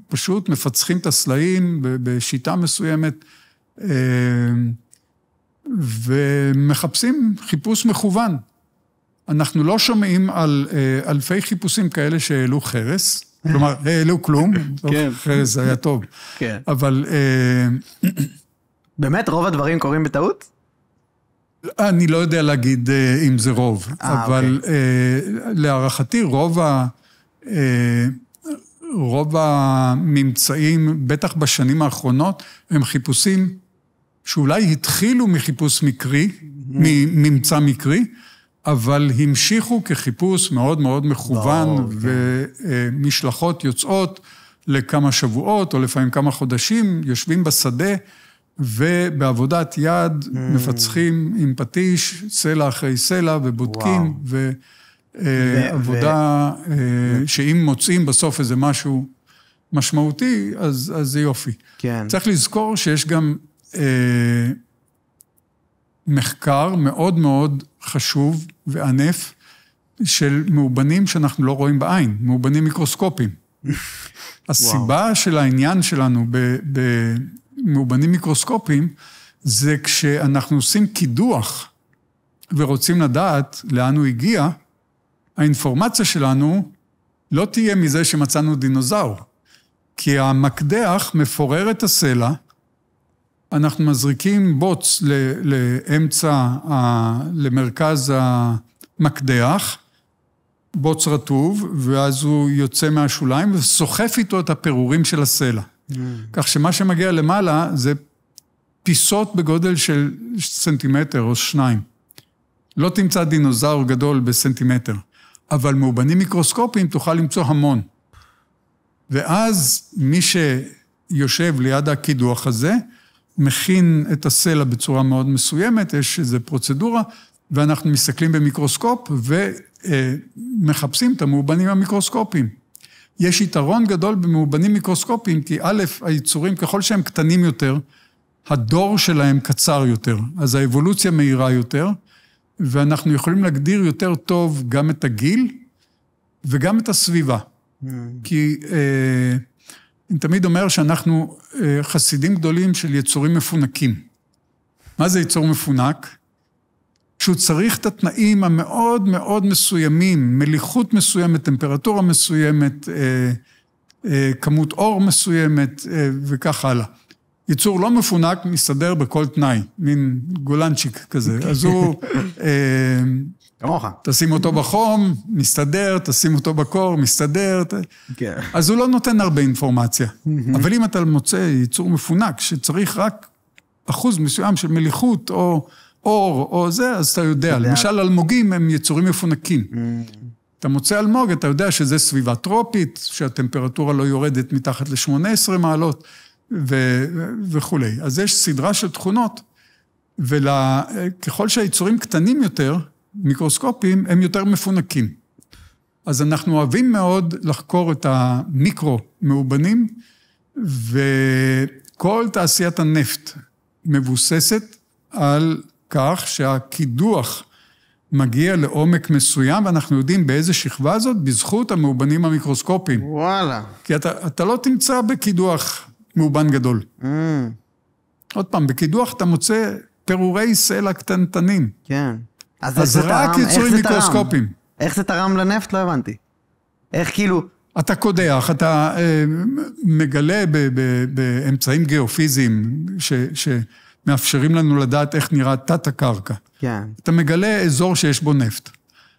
ופשוט מפצחים את הסלעים בשיטה מסוימת, אה, ומחפשים חיפוש מכוון. אנחנו לא שומעים על אה, אלפי חיפושים כאלה שהעלו חרס, כלומר, העלו כלום, כן. אוקיי, חרס היה טוב, כן. אבל... באמת, רוב הדברים קורים בטעות? אני לא יודע להגיד uh, אם זה רוב, 아, אה, אבל אוקיי. uh, להערכתי רוב ה... uh, רוב הממצאים, בטח בשנים האחרונות, הם חיפושים שאולי התחילו מחיפוש מקרי, mm-hmm. מממצא מקרי, אבל המשיכו כחיפוש מאוד מאוד מכוון, oh, okay. uh, יוצאות לכמה שבועות, או לפעמים כמה חודשים, יושבים בשדה. ובעבודת יד mm. מפצחים עם פטיש, סלע אחרי סלע, ובודקים, ו, אה, ועבודה אה, ו... שאם מוצאים בסוף איזה משהו משמעותי, אז, אז זה יופי. כן. צריך לזכור שיש גם אה, מחקר מאוד מאוד חשוב וענף של מאובנים שאנחנו לא רואים בעין, מאובנים מיקרוסקופיים. הסיבה של העניין שלנו ב, ב, מאובנים מיקרוסקופיים, זה כשאנחנו עושים קידוח ורוצים לדעת לאן הוא הגיע, האינפורמציה שלנו לא תהיה מזה שמצאנו דינוזאור. כי המקדח מפורר את הסלע, אנחנו מזריקים בוץ לאמצע, ה, למרכז המקדח, בוץ רטוב, ואז הוא יוצא מהשוליים וסוחף איתו את הפירורים של הסלע. כך שמה שמגיע למעלה זה פיסות בגודל של סנטימטר או שניים. לא תמצא דינוזאור גדול בסנטימטר, אבל מאובנים מיקרוסקופיים תוכל למצוא המון. ואז מי שיושב ליד הקידוח הזה, מכין את הסלע בצורה מאוד מסוימת, יש איזו פרוצדורה, ואנחנו מסתכלים במיקרוסקופ ומחפשים את המאובנים המיקרוסקופיים. יש יתרון גדול במאובנים מיקרוסקופיים, כי א', היצורים, ככל שהם קטנים יותר, הדור שלהם קצר יותר, אז האבולוציה מהירה יותר, ואנחנו יכולים להגדיר יותר טוב גם את הגיל וגם את הסביבה. Mm. כי אה, אני תמיד אומר שאנחנו אה, חסידים גדולים של יצורים מפונקים. מה זה יצור מפונק? שהוא צריך את התנאים המאוד מאוד מסוימים, מליחות מסוימת, טמפרטורה מסוימת, אה, אה, כמות אור מסוימת אה, וכך הלאה. ייצור לא מפונק מסתדר בכל תנאי, מין גולנצ'יק כזה. Okay. אוקיי. אז הוא... אה, כמוך. תשים אותו בחום, מסתדר, תשים אותו בקור, מסתדר. כן. אז הוא לא נותן הרבה אינפורמציה. אבל אם אתה מוצא ייצור מפונק שצריך רק אחוז מסוים של מליחות, או אור או זה, אז אתה יודע. אתה למשל, יודע. אלמוגים הם יצורים מפונקים. Mm. hmm אתה מוצא אלמוג, אתה יודע שזה סביבה טרופית, שהטמפרטורה לא יורדת מתחת ל-18 מעלות ו- וכולי. אז יש סדרה של תכונות, וככל ול- שהיצורים קטנים יותר, מיקרוסקופיים, הם יותר מפונקים. אז אנחנו אוהבים מאוד לחקור את המיקרו-מאובנים, וכל תעשיית הנפט מבוססת על כך שהקידוח מגיע לעומק מסוים, ואנחנו יודעים באיזה שכבה זאת בזכות המאובנים המיקרוסקופיים. וואלה. כי אתה, אתה לא תמצא בקידוח מאובן גדול. Mm. עוד פעם, בקידוח אתה מוצא פירורי סלע קטנטנים. כן. אז, אז זה רק תרם, יצורים מיקרוסקופיים. תרם? איך זה תרם לנפט? לא הבנתי. איך כאילו... אתה קודח, אתה אה, מגלה באמצעים גיאופיזיים ש... ש מאפשרים לנו לדעת איך נראה תת-הקרקע. כן. אתה מגלה אזור שיש בו נפט.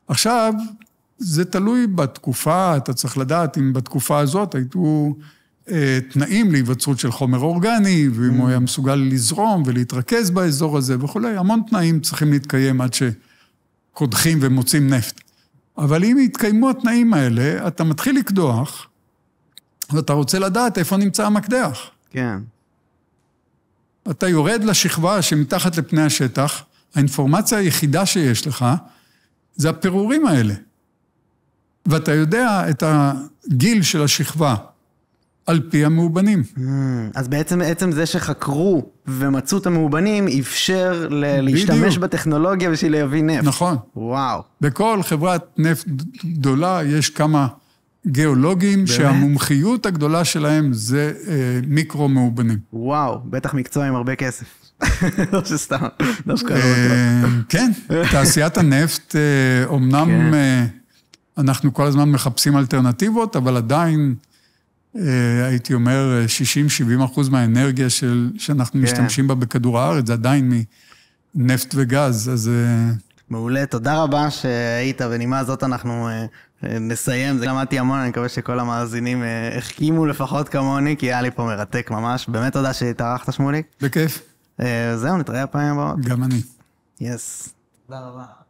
עכשיו, זה תלוי בתקופה, אתה צריך לדעת אם בתקופה הזאת הייתו אה, תנאים להיווצרות של חומר אורגני, ואם mm. הוא היה מסוגל לזרום ולהתרכז באזור הזה וכולי. המון תנאים צריכים להתקיים עד שקודחים ומוצאים נפט. אבל אם יתקיימו התנאים האלה, אתה מתחיל לקדוח, ואתה רוצה לדעת איפה נמצא המקדח. כן. אתה יורד לשכבה שמתחת לפני השטח, האינפורמציה היחידה שיש לך זה הפירורים האלה. ואתה יודע את הגיל של השכבה על פי המאובנים. Mm, אז בעצם עצם זה שחקרו ומצאו את המאובנים, אפשר ל- להשתמש בטכנולוגיה בשביל להביא נפט. נכון. וואו. בכל חברת נפט גדולה יש כמה גיאולוגים באמת? שהמומחיות הגדולה שלהם זה אה, מיקרו-מאובנים. וואו, בטח מקצוע עם הרבה כסף. לא שסתם, דווקא לא אה, כן, תעשיית הנפט, אומנם אה, כן. אה, אנחנו כל הזמן מחפשים אלטרנטיבות, אבל עדיין, הייתי אומר, 60-70 אחוז מהאנרגיה של, שאנחנו כן. משתמשים בה בכדור הארץ, זה עדיין מנפט וגז, אז... מעולה, תודה רבה שהיית, בנימה הזאת אנחנו נסיים, זה למדתי המון, אני מקווה שכל המאזינים אה, החכימו לפחות כמוני, כי היה לי פה מרתק ממש. באמת תודה שהתארחת, שמוליק. בכיף. אה, זהו, נתראה הפעמים הבאות. גם אני. יס. Yes. תודה רבה.